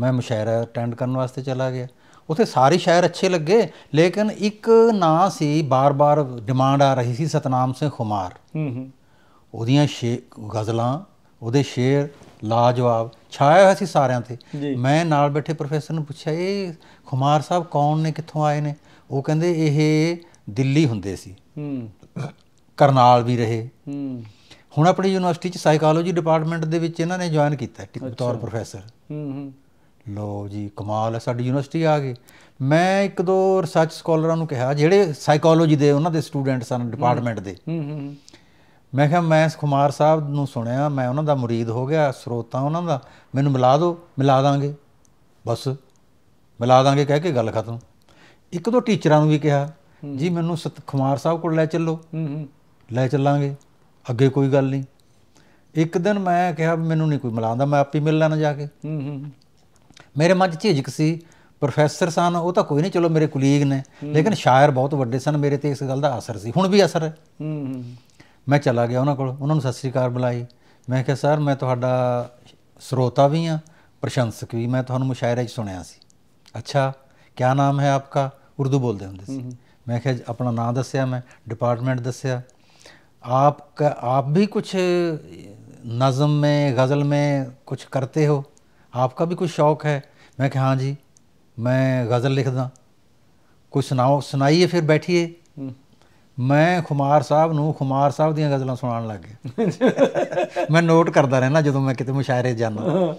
ਮੈਂ ਮੁਸ਼ਾਇਰਾ ਅਟੈਂਡ ਕਰਨ ਵਾਸਤੇ ਚਲਾ ਗਿਆ ਉਥੇ ਸਾਰੇ ਸ਼ਾਇਰ ਅੱਛੇ ਲੱਗੇ ਲੇਕਿਨ ਇੱਕ ਨਾਂ ਸੀ ਬਾਰ-ਬਾਰ ਡਿਮਾਂਡ ਆ ਰਹੀ ਸੀ ਸਤਨਾਮ ਸਿੰਘ ਖੁਮਾਰ ਹੂੰ ਹੂੰ ਉਹਦੀਆਂ ਸ਼ੇ ਗਜ਼ਲਾਂ ਉਹਦੇ ਸ਼ੇਰ ਲਾਜਵਾਬ ਛਾਇਆ ਹੋਇਆ ਸੀ ਸਾਰਿਆਂ ਤੇ ਮੈਂ ਨਾਲ ਬੈਠੇ ਪ੍ਰੋਫੈਸਰ ਨੂੰ ਪੁੱਛਿਆ ਇਹ ਖੁਮਾਰ ਸਾਹਿਬ ਕੌਣ ਨੇ ਕਿੱਥੋਂ ਆਏ ਨੇ ਉਹ ਕਹਿੰਦੇ ਇਹ ਦਿੱਲੀ ਹੁੰਦੇ ਸੀ ਕਰਨਾਲ ਵੀ ਰਹੇ ਹੁਣ ਆਪਣੀ ਯੂਨੀਵਰਸਿਟੀ ਚ ਸਾਈਕੋਲੋਜੀ ਡਿਪਾਰਟਮੈਂਟ ਦੇ ਵਿੱਚ ਇਹਨਾਂ ਨੇ ਜੁਆਇਨ ਕੀਤਾ ਤੌਰ ਪ੍ਰੋਫੈਸਰ ਲੋ ਜੀ ਕਮਾਲ ਹੈ ਸਾਡੀ ਯੂਨੀਵਰਸਿਟੀ ਆ ਗਈ ਮੈਂ ਇੱਕ ਦੋ ਰਿਸਰਚ ਸਕਾਲਰਾਂ ਨੂੰ ਕਿਹਾ ਜਿਹੜੇ ਸਾਈਕੋਲੋਜੀ ਦੇ ਉਹਨਾਂ ਦੇ ਸਟੂਡੈਂਟਸ ਹਨ ਡਿਪਾਰਟਮੈਂਟ ਦੇ ਮੈਂ ਕਿਹਾ ਮੈਂ ਖੁਮਾਰ ਸਾਹਿਬ ਨੂੰ ਸੁਣਿਆ ਮੈਂ ਉਹਨਾਂ ਦਾ ਮੁਰੀਦ ਹੋ ਗਿਆ ਸਰੋਤਾ ਉਹਨਾਂ ਦਾ ਮੈਨੂੰ ਮਿਲਾ ਦਿਓ ਮਿਲਾ ਦਾਂਗੇ ਬਸ ਮਿਲਾ ਦਾਂਗੇ ਕਹਿ ਕੇ ਗੱਲ ਖਤਮ ਇੱਕ ਦੋ ਟੀਚਰਾਂ ਨੂੰ ਵੀ ਕਿਹਾ ਜੀ ਮੈਨੂੰ ਸਤ ਖੁਮਾਰ ਸਾਹਿਬ ਕੋਲ ਲੈ ਚੱਲੋ ਲੈ ਚੱਲਾਂਗੇ ਅੱਗੇ ਕੋਈ ਗੱਲ ਨਹੀਂ ਇੱਕ ਦਿਨ ਮੈਂ ਕਿਹਾ ਮੈਨੂੰ ਨਹੀਂ ਕੋਈ ਮਿਲਾਉਂਦਾ ਮੈਂ ਆਪੇ ਮਿਲ ਲੈਣਾ ਜਾ ਕੇ ਮੇਰੇ ਮੱਝ ਝਿਜਕ ਸੀ ਪ੍ਰੋਫੈਸਰ ਸਨ ਉਹ ਤਾਂ ਕੋਈ ਨਹੀਂ ਚਲੋ ਮੇਰੇ ਕੁਲੀਗ ਨੇ ਲੇਕਿਨ ਸ਼ਾਇਰ ਬਹੁਤ ਵੱਡੇ ਸਨ ਮੇਰੇ ਤੇ ਇਸ ਗੱਲ ਦਾ ਅਸਰ ਸੀ ਹੁਣ ਵੀ ਅਸਰ ਹੈ ਮੈਂ ਚਲਾ ਗਿਆ ਉਹਨਾਂ ਕੋਲ ਉਹਨਾਂ ਨੂੰ ਸਤਿ ਸ੍ਰੀ ਅਕਾਲ ਬੁਲਾਈ ਮੈਂ ਕਿਹਾ ਸਰ ਮੈਂ ਤੁਹਾਡਾ ਸਰੋਤਾ ਵੀ ਹਾਂ ਪ੍ਰਸ਼ੰਸਕ ਵੀ ਮੈਂ ਤੁਹਾਨੂੰ ਮੁਸ਼ਾਇਰੇ 'ਚ ਸੁਣਿਆ ਸੀ ਅੱਛਾ ਕੀ ਨਾਮ ਹੈ ਆਪਕਾ ਉਰਦੂ ਬੋਲਦੇ ਹੁੰਦੇ ਸੀ ਮੈਂ ਕਿਹਾ ਆਪਣਾ ਨਾਮ ਦੱਸਿਆ ਮੈਂ ਡਿਪਾਰਟਮੈਂਟ ਦੱਸਿਆ ਆਪ ਆਪ ਵੀ ਕੁਝ ਨਜ਼ਮ ਮੈਂ ਗਜ਼ਲ ਮੈਂ ਕੁਝ ਕਰਤੇ ਹੋ ਆਪਕਾ ਵੀ ਕੋਈ ਸ਼ੌਕ ਹੈ ਮੈਂ ਕਿਹਾ ਹਾਂ ਜੀ ਮੈਂ ਗਜ਼ਲ ਲਿਖਦਾ ਕੋਈ ਸੁਣਾਓ ਸੁਣਾਈਏ ਫਿਰ ਬੈਠੀਏ ਮੈਂ ਖੁਮਾਰ ਸਾਹਿਬ ਨੂੰ ਖੁਮਾਰ ਸਾਹਿਬ ਦੀਆਂ ਗਜ਼ਲਾਂ ਸੁਣਾਉਣ ਲੱਗ ਗਿਆ ਮੈਂ ਨੋਟ ਕਰਦਾ ਰਹਿਣਾ ਜਦੋਂ ਮੈਂ ਕਿਤੇ ਮੁਸ਼ਾਇਰੇ ਜਾਂਦਾ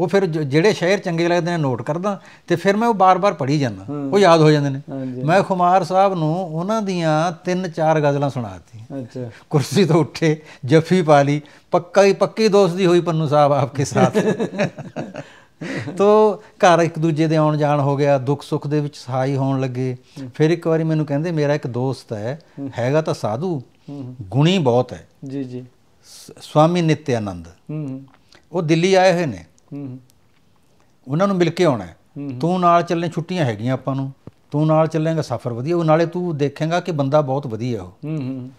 ਉਹ ਫਿਰ ਜਿਹੜੇ ਸ਼ਾਇਰ ਚੰਗੇ ਲੱਗਦੇ ਨੇ ਨੋਟ ਕਰਦਾ ਤੇ ਫਿਰ ਮੈਂ ਉਹ ਬਾਰ-ਬਾਰ ਪੜ੍ਹੀ ਜਾਂਦਾ ਉਹ ਯਾਦ ਹੋ ਜਾਂਦੇ ਨੇ ਮੈਂ ਖੁਮਾਰ ਸਾਹਿਬ ਨੂੰ ਉਹਨਾਂ ਦੀਆਂ ਤਿੰਨ ਚਾਰ ਗਜ਼ਲਾਂ ਸੁਣਾਤੀ ਅੱਛਾ ਕੁਰਸੀ ਤੋਂ ਉੱਠੇ ਜੱਫੀ ਪਾ ਲਈ ਪੱਕਾ ਹੀ ਪੱਕੀ ਦੋਸਤੀ ਹੋਈ ਪੰਨੂ ਸਾਹਿਬ ਆਪਕੇ ਸਾਥ ਤੋ ਘਰ ਇੱਕ ਦੂਜੇ ਦੇ ਆਉਣ ਜਾਣ ਹੋ ਗਿਆ ਦੁੱਖ ਸੁੱਖ ਦੇ ਵਿੱਚ ਸਹਾਈ ਹੋਣ ਲੱਗੇ ਫਿਰ ਇੱਕ ਵਾਰੀ ਮੈਨੂੰ ਕਹਿੰਦੇ ਮੇਰਾ ਇੱਕ ਦੋਸਤ ਹੈ ਹੈਗਾ ਤਾਂ ਸਾਧੂ ਗੁਣੀ ਬਹੁਤ ਹੈ ਜੀ ਜੀ ਸਵਾਮੀ ਨਿਤਿਆਨੰਦ ਉਹ ਦਿੱਲੀ ਆਏ ਹੋਏ ਨੇ ਉਹਨਾਂ ਨੂੰ ਮਿਲ ਕੇ ਆਉਣਾ ਤੂੰ ਨਾਲ ਚੱਲਣੇ ਛੁੱਟੀਆਂ ਹੈਗੀਆਂ ਆਪਾਂ ਨੂੰ ਤੂੰ ਨਾਲ ਚੱਲੇਗਾ ਸਫ਼ਰ ਵਧੀਆ ਉਹ ਨਾਲੇ ਤੂੰ ਦੇਖੇਗਾ ਕਿ ਬੰਦਾ ਬਹੁਤ ਵਧੀਆ ਉਹ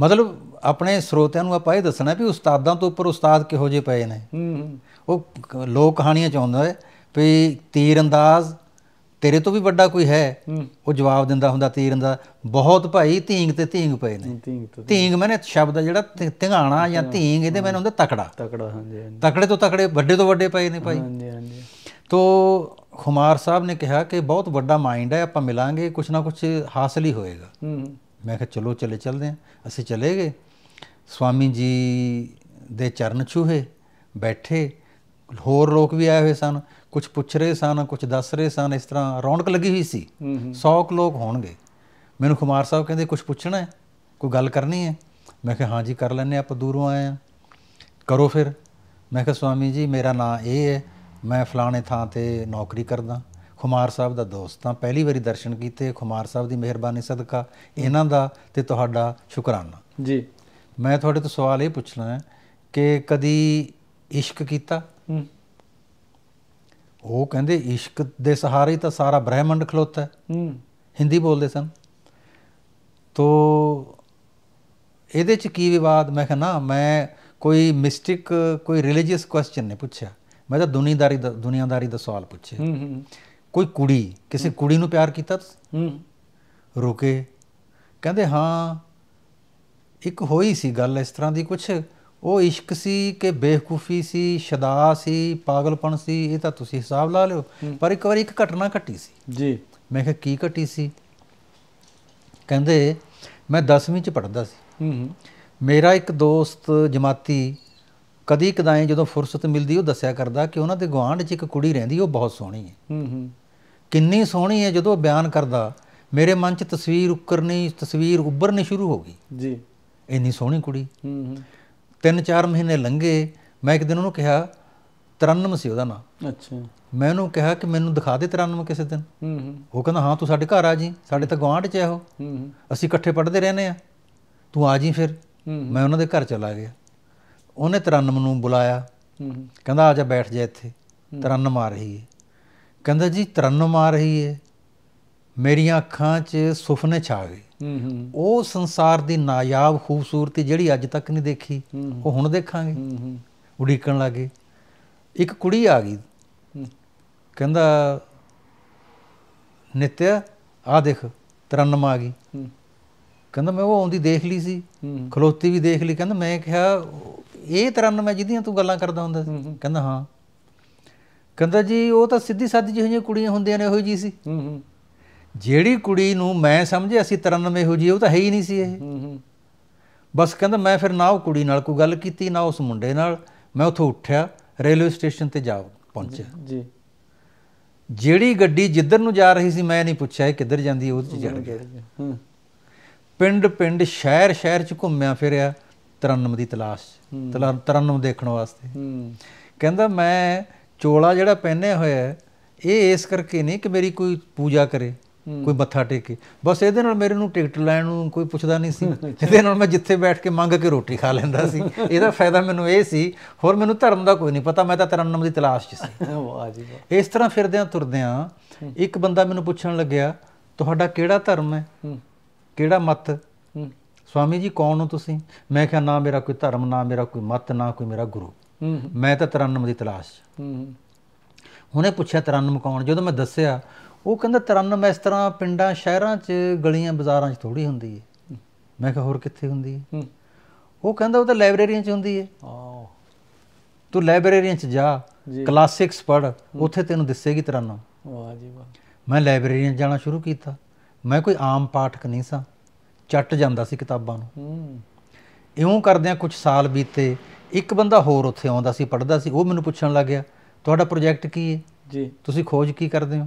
ਮਤਲਬ ਆਪਣੇ ਸਰੋਤਿਆਂ ਨੂੰ ਆਪਾਂ ਇਹ ਦੱਸਣਾ ਵੀ ਉਸਤਾਦਾਂ ਤੋਂ ਉੱਪਰ ਉਸਤਾਦ ਕਿਹੋ ਜਿਹੇ ਪਏ ਨੇ ਉਹ ਲੋਕ ਕਹਾਣੀਆਂ ਚਾਹੁੰਦਾ ਹੈ ਵੀ ਤੀਰ ਅੰਦਾਜ਼ ਤੇਰੇ ਤੋਂ ਵੀ ਵੱਡਾ ਕੋਈ ਹੈ ਉਹ ਜਵਾਬ ਦਿੰਦਾ ਹੁੰਦਾ ਤੀਰ ਦਾ ਬਹੁਤ ਭਾਈ ਧੀਂਗ ਤੇ ਧੀਂਗ ਪਏ ਨੇ ਧੀਂਗ ਮੈਨੇ ਸ਼ਬਦ ਜਿਹੜਾ ਧਿੰਗਾਣਾ ਜਾਂ ਧੀਂਗ ਇਹਦੇ ਮੈਨੇ ਹੁੰਦਾ ਤਕੜਾ ਤਕੜਾ ਹਾਂਜੀ ਤਕੜੇ ਤੋਂ ਤਕੜੇ ਵੱਡੇ ਤੋਂ ਵੱਡੇ ਪਏ ਨੇ ਭਾਈ ਹਾਂਜੀ ਹਾਂਜੀ ਤੋਂ ਖੁਮਾਰ ਸਾਹਿਬ ਨੇ ਕਿਹਾ ਕਿ ਬਹੁਤ ਵੱਡਾ ਮਾਈਂਡ ਹੈ ਆਪਾਂ ਮਿਲਾਂਗੇ ਕੁਛ ਨਾ ਕੁਛ ਹਾਸਲ ਹੀ ਹੋਏਗਾ ਮੈਂ ਕਿਹਾ ਚਲੋ ਚਲੇ ਚੱਲਦੇ ਆਂ ਅਸੀਂ ਚਲੇ ਗਏ ਸਵਾਮੀ ਜੀ ਦੇ ਚਰਨ ਛੂਹੇ ਬੈਠੇ ਹੋਰ ਲੋਕ ਵੀ ਆਏ ਹੋਏ ਸਨ ਕੁਝ ਪੁੱਛ ਰਹੇ ਸਨ ਕੁਝ ਦੱਸ ਰਹੇ ਸਨ ਇਸ ਤਰ੍ਹਾਂ ਰੌਣਕ ਲੱਗੀ ਹੋਈ ਸੀ 100 ਲੋਕ ਹੋਣਗੇ ਮੈਨੂੰ ਕੁਮਾਰ ਸਾਹਿਬ ਕਹਿੰਦੇ ਕੁਝ ਪੁੱਛਣਾ ਹੈ ਕੋਈ ਗੱਲ ਕਰਨੀ ਹੈ ਮੈਂ ਕਿਹਾ ਹਾਂ ਜੀ ਕਰ ਲੈਣੇ ਆਪਾਂ ਦੂਰੋਂ ਆਏ ਆ ਕਰੋ ਫਿਰ ਮੈਂ ਕਿਹਾ ਸਵਾਮੀ ਜੀ ਮੇਰਾ ਨਾਮ ਇਹ ਹੈ ਮੈਂ ਫਲਾਣੇ ਥਾਂ ਤੇ ਨੌਕਰੀ ਕਰਦਾ ਖੁਮਾਰ ਸਾਹਿਬ ਦਾ ਦੋਸਤ ਆ ਪਹਿਲੀ ਵਾਰੀ ਦਰਸ਼ਨ ਕੀਤੇ ਖੁਮਾਰ ਸਾਹਿਬ ਦੀ ਮਿਹਰਬਾਨੀ ਸਦਕਾ ਇਹਨਾਂ ਦਾ ਤੇ ਤੁਹਾਡਾ ਸ਼ੁਕਰਾਨਾ ਜੀ ਮੈਂ ਤੁਹਾਡੇ ਤੋਂ ਸਵਾਲ ਇਹ ਪੁੱਛਣਾ ਹੈ ਕਿ ਕਦੀ ਇਸ਼ਕ ਕੀਤਾ ਉਹ ਕਹਿੰਦੇ ਇਸ਼ਕ ਦੇ ਸਹਾਰੇ ਤਾਂ ਸਾਰਾ ਬ੍ਰਹਿਮੰਡ ਖਲੋਤਾ ਹੈ ਹਿੰਦੀ ਬੋਲਦੇ ਸਨ ਤੋ ਇਹਦੇ ਚ ਕੀ ਵਿਵਾਦ ਮੈਂ ਕਹਿੰਦਾ ਮੈਂ ਕੋਈ ਮਿਸਟਿਕ ਕੋਈ ਰਿਲੀਜੀਅਸ ਕੁਐਸਚਨ ਨਹੀਂ ਪੁੱਛਿਆ ਮੈਂ ਤਾਂ ਦੁਨੀਦਾਰੀ ਦਾ ਦੁਨੀਆਦਾਰੀ ਦਾ ਸਵਾਲ ਪੁੱਛਿਆ ਕੋਈ ਕੁੜੀ ਕਿਸੇ ਕੁੜੀ ਨੂੰ ਪਿਆਰ ਕੀਤਾ ਹੂੰ ਰੁਕੇ ਕਹਿੰਦੇ ਹਾਂ ਇੱਕ ਹੋਈ ਸੀ ਗੱਲ ਇਸ ਤਰ੍ਹਾਂ ਦੀ ਕੁਝ ਉਹ ਇਸ਼ਕ ਸੀ ਕਿ ਬੇਵਕੂਫੀ ਸੀ ਸ਼ਦਾ ਸੀ ਪਾਗਲਪਣ ਸੀ ਇਹ ਤਾਂ ਤੁਸੀਂ ਹਿਸਾਬ ਲਾ ਲਿਓ ਪਰ ਇੱਕ ਵਾਰ ਇੱਕ ਘਟਨਾ ਘਟੀ ਸੀ ਜੀ ਮੈਂ ਕਿਹਾ ਕੀ ਘਟੀ ਸੀ ਕਹਿੰਦੇ ਮੈਂ 10ਵੀਂ ਚ ਪੜਦਾ ਸੀ ਹੂੰ ਮੇਰਾ ਇੱਕ ਦੋਸਤ ਜਮਾਤੀ ਕਦੀ ਕਦਾਈ ਜਦੋਂ ਫੁਰਸਤ ਮਿਲਦੀ ਉਹ ਦੱਸਿਆ ਕਰਦਾ ਕਿ ਉਹਨਾਂ ਦੇ ਗਵਾਂਢ 'ਚ ਇੱਕ ਕੁੜੀ ਰਹਿੰਦੀ ਉਹ ਬਹੁਤ ਸੋਹਣੀ ਹੈ ਹੂੰ ਹੂੰ ਕਿੰਨੀ ਸੋਹਣੀ ਹੈ ਜਦੋਂ ਬਿਆਨ ਕਰਦਾ ਮੇਰੇ ਮਨ 'ਚ ਤਸਵੀਰ ਉੱਕਰਨੀ ਤਸਵੀਰ ਉੱਭਰਨੀ ਸ਼ੁਰੂ ਹੋ ਗਈ ਜੀ ਇੰਨੀ ਸੋਹਣੀ ਕੁੜੀ ਹੂੰ ਤਿੰਨ ਚਾਰ ਮਹੀਨੇ ਲੰਘੇ ਮੈਂ ਇੱਕ ਦਿਨ ਉਹਨੂੰ ਕਿਹਾ ਤਰਨਮ ਸੀ ਉਹਦਾ ਨਾਮ ਅੱਛਾ ਮੈਂ ਉਹਨੂੰ ਕਿਹਾ ਕਿ ਮੈਨੂੰ ਦਿਖਾ ਦੇ ਤਰਨਮ ਕਿਸੇ ਦਿਨ ਹੂੰ ਹੂੰ ਉਹ ਕਹਿੰਦਾ ਹਾਂ ਤੂੰ ਸਾਡੇ ਘਰ ਆ ਜੀ ਸਾਡੇ ਤਾਂ ਗਵਾਂਢ 'ਚ ਆ ਉਹ ਹੂੰ ਅਸੀਂ ਇਕੱਠੇ ਪੜ੍ਹਦੇ ਰਹਿੰਦੇ ਆ ਤੂੰ ਆ ਜੀ ਫਿਰ ਮੈਂ ਉਹਨਾਂ ਦੇ ਘਰ ਚਲਾ ਗਿਆ ਉਹਨੇ ਤਰਨਮ ਨੂੰ ਬੁਲਾਇਆ ਕਹਿੰਦਾ ਆ ਜਾ ਬੈਠ ਜਾ ਇੱਥੇ ਤਰਨਮ ਆ ਰਹੀ ਹੈ ਕਹਿੰਦਾ ਜੀ ਤਰਨਮ ਆ ਰਹੀ ਹੈ ਮੇਰੀਆਂ ਅੱਖਾਂ 'ਚ ਸੁਪਨੇ ਛਾ ਗਏ ਉਹ ਸੰਸਾਰ ਦੀ ਨਾਯਾਬ ਖੂਬਸੂਰਤੀ ਜਿਹੜੀ ਅੱਜ ਤੱਕ ਨਹੀਂ ਦੇਖੀ ਉਹ ਹੁਣ ਦੇਖਾਂਗੇ ਉਡੀਕਣ ਲੱਗੇ ਇੱਕ ਕੁੜੀ ਆ ਗਈ ਕਹਿੰਦਾ ਨਿਤਿਆ ਆ ਦੇਖ ਤਰਨਮ ਆ ਗਈ ਕਹਿੰਦਾ ਮੈਂ ਉਹ ਆਉਂਦੀ ਦੇਖ ਲਈ ਸੀ ਖਲੋਤੀ ਵੀ ਦੇਖ ਲਈ ਕਹਿੰਦਾ ਮੈਂ ਕਿਹਾ ਇਹ ਤਰਨਮ ਹੈ ਜਿਹਦੀਆਂ ਤੂੰ ਗੱਲਾਂ ਕਰਦਾ ਹੁੰਦਾ ਸੀ ਕਹਿੰਦਾ ਹਾਂ ਕਹਿੰਦਾ ਜੀ ਉਹ ਤਾਂ ਸਿੱਧੀ ਸਾਦੀ ਜਿਹੀਆਂ ਕੁੜੀਆਂ ਹੁੰਦੀਆਂ ਨੇ ਉਹੋ ਜੀ ਸੀ ਜਿਹੜੀ ਕੁੜੀ ਨੂੰ ਮੈਂ ਸਮਝਿਆ ਸੀ 93 ਹੋ ਜੀ ਉਹ ਤਾਂ ਹੈ ਹੀ ਨਹੀਂ ਸੀ ਇਹ ਬਸ ਕਹਿੰਦਾ ਮੈਂ ਫਿਰ ਨਾ ਉਹ ਕੁੜੀ ਨਾਲ ਕੋਈ ਗੱਲ ਕੀਤੀ ਨਾ ਉਸ ਮੁੰਡੇ ਨਾਲ ਮੈਂ ਉੱਥੋਂ ਉੱਠਿਆ ਰੇਲਵੇ ਸਟੇਸ਼ਨ ਤੇ ਜਾ ਪਹੁੰਚਿਆ ਜੀ ਜਿਹੜੀ ਗੱਡੀ ਜਿੱਧਰ ਨੂੰ ਜਾ ਰਹੀ ਸੀ ਮੈਂ ਨਹੀਂ ਪੁੱਛਿਆ ਕਿੱਧਰ ਜਾਂਦੀ ਉਹ ਚ ਜੜ ਗਿਆ ਪਿੰਡ ਪਿੰਡ ਸ਼ਹਿਰ ਸ਼ਹਿਰ ਚ ਘੁੰਮਿਆ ਫਿਰਿਆ 93 ਦੀ ਤਲਾਸ਼ 93 ਦੇਖਣ ਵਾਸਤੇ ਕਹਿੰਦਾ ਮੈਂ ਚੋਲਾ ਜਿਹੜਾ ਪਹਿਨਿਆ ਹੋਇਆ ਇਹ ਇਸ ਕਰਕੇ ਨਹੀਂ ਕਿ ਮੇਰੀ ਕੋਈ ਪੂਜਾ ਕਰੇ ਕੋਈ ਮੱਥਾ ਟੇਕੇ ਬਸ ਇਹਦੇ ਨਾਲ ਮੇਰੇ ਨੂੰ ਟਿਕਟ ਲੈਣ ਨੂੰ ਕੋਈ ਪੁੱਛਦਾ ਨਹੀਂ ਸੀ ਇਹਦੇ ਨਾਲ ਮੈਂ ਜਿੱਥੇ ਬੈਠ ਕੇ ਮੰਗ ਕੇ ਰੋਟੀ ਖਾ ਲੈਂਦਾ ਸੀ ਇਹਦਾ ਫਾਇਦਾ ਮੈਨੂੰ ਇਹ ਸੀ ਹੋਰ ਮੈਨੂੰ ਧਰਮ ਦਾ ਕੋਈ ਨਹੀਂ ਪਤਾ ਮੈਂ ਤਾਂ ਤਰਨਮ ਦੀ ਤਲਾਸ਼ 'ਚ ਸੀ ਵਾਹ ਜੀ ਇਸ ਤਰ੍ਹਾਂ ਫਿਰਦਿਆਂ ਤੁਰਦਿਆਂ ਇੱਕ ਬੰਦਾ ਮੈਨੂੰ ਪੁੱਛਣ ਲੱਗਿਆ ਤੁਹਾਡਾ ਕਿਹੜਾ ਧਰਮ ਹੈ ਕਿਹੜਾ ਮਤ ਸਵਾਮੀ ਜੀ ਕੌਣ ਹੋ ਤੁਸੀਂ ਮੈਂ ਕਿਹਾ ਨਾ ਮੇਰਾ ਕੋਈ ਧਰਮ ਨਾ ਮੇਰਾ ਕੋਈ ਮਤ ਨਾ ਕੋਈ ਮੇਰਾ ਗੁਰੂ ਮੈਂ ਤਾਂ ਤਰਨਮ ਦੀ ਤਲਾਸ਼ 'ਚ ਹੁਣੇ ਪੁੱਛਿਆ ਤਰਨਮ ਕੌਣ ਜਦੋਂ ਮੈਂ ਦੱਸਿਆ ਉਹ ਕਹਿੰਦਾ ਤਰਨਮ ਇਸ ਤਰ੍ਹਾਂ ਪਿੰਡਾਂ ਸ਼ਹਿਰਾਂ 'ਚ ਗਲੀਆਂ ਬਾਜ਼ਾਰਾਂ 'ਚ ਥੋੜੀ ਹੁੰਦੀ ਹੈ ਮੈਂ ਕਿਹਾ ਹੋਰ ਕਿੱਥੇ ਹੁੰਦੀ ਹੈ ਉਹ ਕਹਿੰਦਾ ਉਹ ਤਾਂ ਲਾਇਬ੍ਰੇਰੀਆਂ 'ਚ ਹੁੰਦੀ ਹੈ ਤੂੰ ਲਾਇਬ੍ਰੇਰੀਆਂ 'ਚ ਜਾ ਕਲਾਸਿਕਸ ਪੜ ਉੱਥੇ ਤੈਨੂੰ ਦਿਸੇਗੀ ਤਰਨਮ ਵਾਹ ਜੀ ਵਾਹ ਮੈਂ ਲਾਇਬ੍ਰੇਰੀਆਂ ਜਾਣਾ ਸ਼ੁਰੂ ਕੀਤਾ ਮੈਂ ਕੋਈ ਆਮ ਪਾਠਕ ਨਹੀਂ ਸਾਂ ਚੱਟ ਜਾਂਦਾ ਸੀ ਕਿਤਾਬਾਂ ਨੂੰ ਇਉਂ ਕਰਦਿਆਂ ਕੁਝ ਸਾਲ ਬੀਤੇ ਇੱਕ ਬੰਦਾ ਹੋਰ ਉੱਥੇ ਆਉਂਦਾ ਸੀ ਪੜਦਾ ਸੀ ਉਹ ਮੈਨੂੰ ਪੁੱਛਣ ਲੱਗ ਗਿਆ ਤੁਹਾਡਾ ਪ੍ਰੋਜੈਕਟ ਕੀ ਹੈ ਜੀ ਤੁਸੀਂ ਖੋਜ ਕੀ ਕਰਦੇ ਹੋ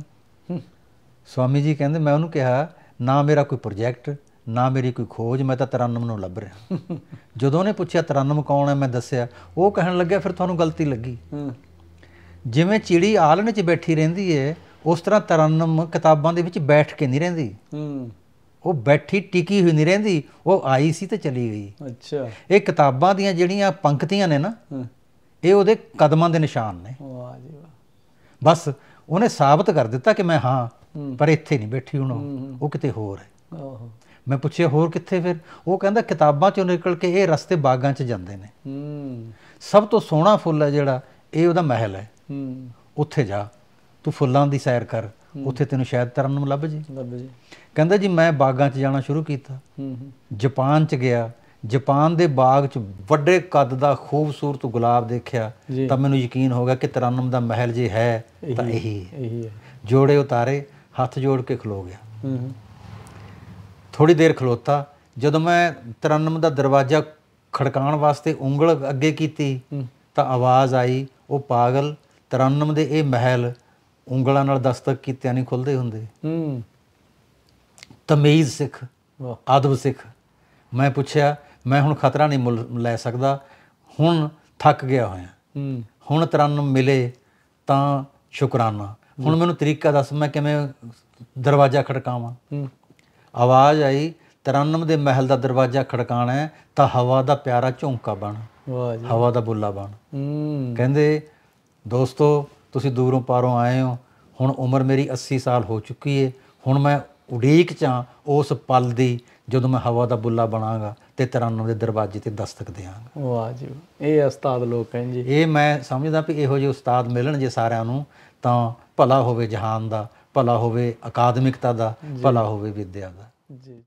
ਸਵਾਮੀ ਜੀ ਕਹਿੰਦੇ ਮੈਂ ਉਹਨੂੰ ਕਿਹਾ ਨਾ ਮੇਰਾ ਕੋਈ ਪ੍ਰੋਜੈਕਟ ਨਾ ਮੇਰੀ ਕੋਈ ਖੋਜ ਮੈਂ ਤਾਂ ਤਰਨਮ ਨੂੰ ਲੱਭ ਰਿਹਾ ਜਦੋਂ ਉਹਨੇ ਪੁੱਛਿਆ ਤਰਨਮ ਕੌਣ ਹੈ ਮੈਂ ਦੱਸਿਆ ਉਹ ਕਹਿਣ ਲੱਗਿਆ ਫਿਰ ਤੁਹਾਨੂੰ ਗਲਤੀ ਲੱਗੀ ਜਿਵੇਂ ਚਿੜੀ ਆਲਣ 'ਚ ਬੈਠੀ ਰਹਿੰਦੀ ਏ ਉਸ ਤਰ੍ਹਾਂ ਤਰਨਮ ਕਿਤਾਬਾਂ ਦੇ ਵਿੱਚ ਬੈਠ ਕੇ ਨਹੀਂ ਰਹਿੰਦੀ ਉਹ ਬੈਠੀ ਟਿਕੀ ਹੋਈ ਨਹੀਂ ਰਹਿੰਦੀ ਉਹ ਆਈ ਸੀ ਤੇ ਚਲੀ ਗਈ ਅੱਛਾ ਇਹ ਕਿਤਾਬਾਂ ਦੀਆਂ ਜਿਹੜੀਆਂ ਪੰਕਤੀਆਂ ਨੇ ਨਾ ਇਹ ਉਹਦੇ ਕਦਮਾਂ ਦੇ ਨਿਸ਼ਾਨ ਨੇ ਵਾਹ ਜੀ ਵਾਹ ਬਸ ਉਹਨੇ ਸਾਬਤ ਕਰ ਦਿੱਤਾ ਕਿ ਮੈਂ ਹਾਂ ਪਰ ਇੱਥੇ ਨਹੀਂ ਬੈਠੀ ਹੁਣ ਉਹ ਕਿਤੇ ਹੋਰ ਹੈ ਮੈਂ ਪੁੱਛਿਆ ਹੋਰ ਕਿੱਥੇ ਫਿਰ ਉਹ ਕਹਿੰਦਾ ਕਿਤਾਬਾਂ ਚੋਂ ਨਿਕਲ ਕੇ ਇਹ ਰਸਤੇ ਬਾਗਾਂ 'ਚ ਜਾਂਦੇ ਨੇ ਸਭ ਤੋਂ ਸੋਹਣਾ ਫੁੱਲ ਹੈ ਜਿਹੜਾ ਇਹ ਉਹਦਾ ਮਹਿਲ ਹੈ ਉੱਥੇ ਜਾ ਤੂੰ ਫੁੱਲਾਂ ਦੀ ਸੈਰ ਕਰ ਉੱਥੇ ਤੈਨੂੰ ਸ਼ਾਇਦ ਤਰਨ ਨੂੰ ਲੱਭ ਜੇ ਲੱਭ ਜੇ ਕਹਿੰਦਾ ਜੀ ਮੈਂ ਬਾਗਾਂ 'ਚ ਜਾਣਾ ਸ਼ੁਰੂ ਕੀਤਾ ਜਾਪਾਨ 'ਚ ਗਿਆ ਜਾਪਾਨ ਦੇ ਬਾਗ 'ਚ ਵੱਡੇ ਕੱਦ ਦਾ ਖੂਬਸੂਰਤ ਗੁਲਾਬ ਦੇਖਿਆ ਤਾਂ ਮੈਨੂੰ ਯਕੀਨ ਹੋ ਗਿਆ ਕਿ ਤਰਨਮ ਦਾ ਮਹਿਲ ਜੇ ਹੈ ਤਾਂ ਇਹੀ ਹੈ ਜੋੜੇ ਉਤਾਰੇ ਹੱਥ ਜੋੜ ਕੇ ਖਲੋ ਗਿਆ ਹੂੰ ਥੋੜੀ ਦੇਰ ਖਲੋਤਾ ਜਦੋਂ ਮੈਂ 93 ਦਾ ਦਰਵਾਜ਼ਾ ਖੜਕਾਉਣ ਵਾਸਤੇ ਉਂਗਲ ਅੱਗੇ ਕੀਤੀ ਤਾਂ ਆਵਾਜ਼ ਆਈ ਉਹ ਪਾਗਲ 93 ਦੇ ਇਹ ਮਹਿਲ ਉਂਗਲਾਂ ਨਾਲ ਦਸਤਕ ਕੀਤਿਆਂ ਨਹੀਂ ਖੁੱਲਦੇ ਹੁੰਦੇ ਹੂੰ ਤਮੀਜ਼ ਸਿੱਖ ਆਦਬ ਸਿੱਖ ਮੈਂ ਪੁੱਛਿਆ ਮੈਂ ਹੁਣ ਖਤਰਾ ਨਹੀਂ ਲੈ ਸਕਦਾ ਹੁਣ ਥੱਕ ਗਿਆ ਹੋਇਆ ਹੂੰ ਹੁਣ 93 ਮਿਲੇ ਤਾਂ ਸ਼ੁਕਰਾਨਾ ਹੁਣ ਮੈਨੂੰ ਤਰੀਕਾ ਦੱਸ ਮੈਂ ਕਿਵੇਂ ਦਰਵਾਜ਼ਾ ਖੜਕਾਵਾਂ ਆਵਾਜ਼ ਆਈ 93 ਦੇ ਮਹਿਲ ਦਾ ਦਰਵਾਜ਼ਾ ਖੜਕਾਣਾ ਤਾਂ ਹਵਾ ਦਾ ਪਿਆਰਾ ਝੋਂਕਾ ਬਣ ਵਾਹ ਜੀ ਹਵਾ ਦਾ ਬੁੱਲਾ ਬਣ ਕਹਿੰਦੇ ਦੋਸਤੋ ਤੁਸੀਂ ਦੂਰੋਂ ਪਾਰੋਂ ਆਏ ਹੋ ਹੁਣ ਉਮਰ ਮੇਰੀ 80 ਸਾਲ ਹੋ ਚੁੱਕੀ ਏ ਹੁਣ ਮੈਂ ਉਡੀਕ ਚਾ ਉਸ ਪਲ ਦੀ ਜਦੋਂ ਮੈਂ ਹਵਾ ਦਾ ਬੁੱਲਾ ਬਣਾਗਾ ਤੇ 93 ਦੇ ਦਰਵਾਜ਼ੇ ਤੇ ਦਸਤਕ ਦੇਵਾਂਗਾ ਵਾਹ ਜੀ ਇਹ ਉਸਤਾਦ ਲੋਕ ਹੈ ਜੀ ਇਹ ਮੈਂ ਸਮਝਦਾ ਵੀ ਇਹੋ ਜਿਹੇ ਉਸਤਾਦ ਮਿਲਣ ਜੇ ਸਾਰਿਆਂ ਨੂੰ ਤਾਂ ਭਲਾ ਹੋਵੇ ਜਹਾਨ ਦਾ ਭਲਾ ਹੋਵੇ ਅਕਾਦਮਿਕਤਾ ਦਾ ਭਲਾ ਹੋਵੇ ਵਿਦਿਆ ਦਾ ਜੀ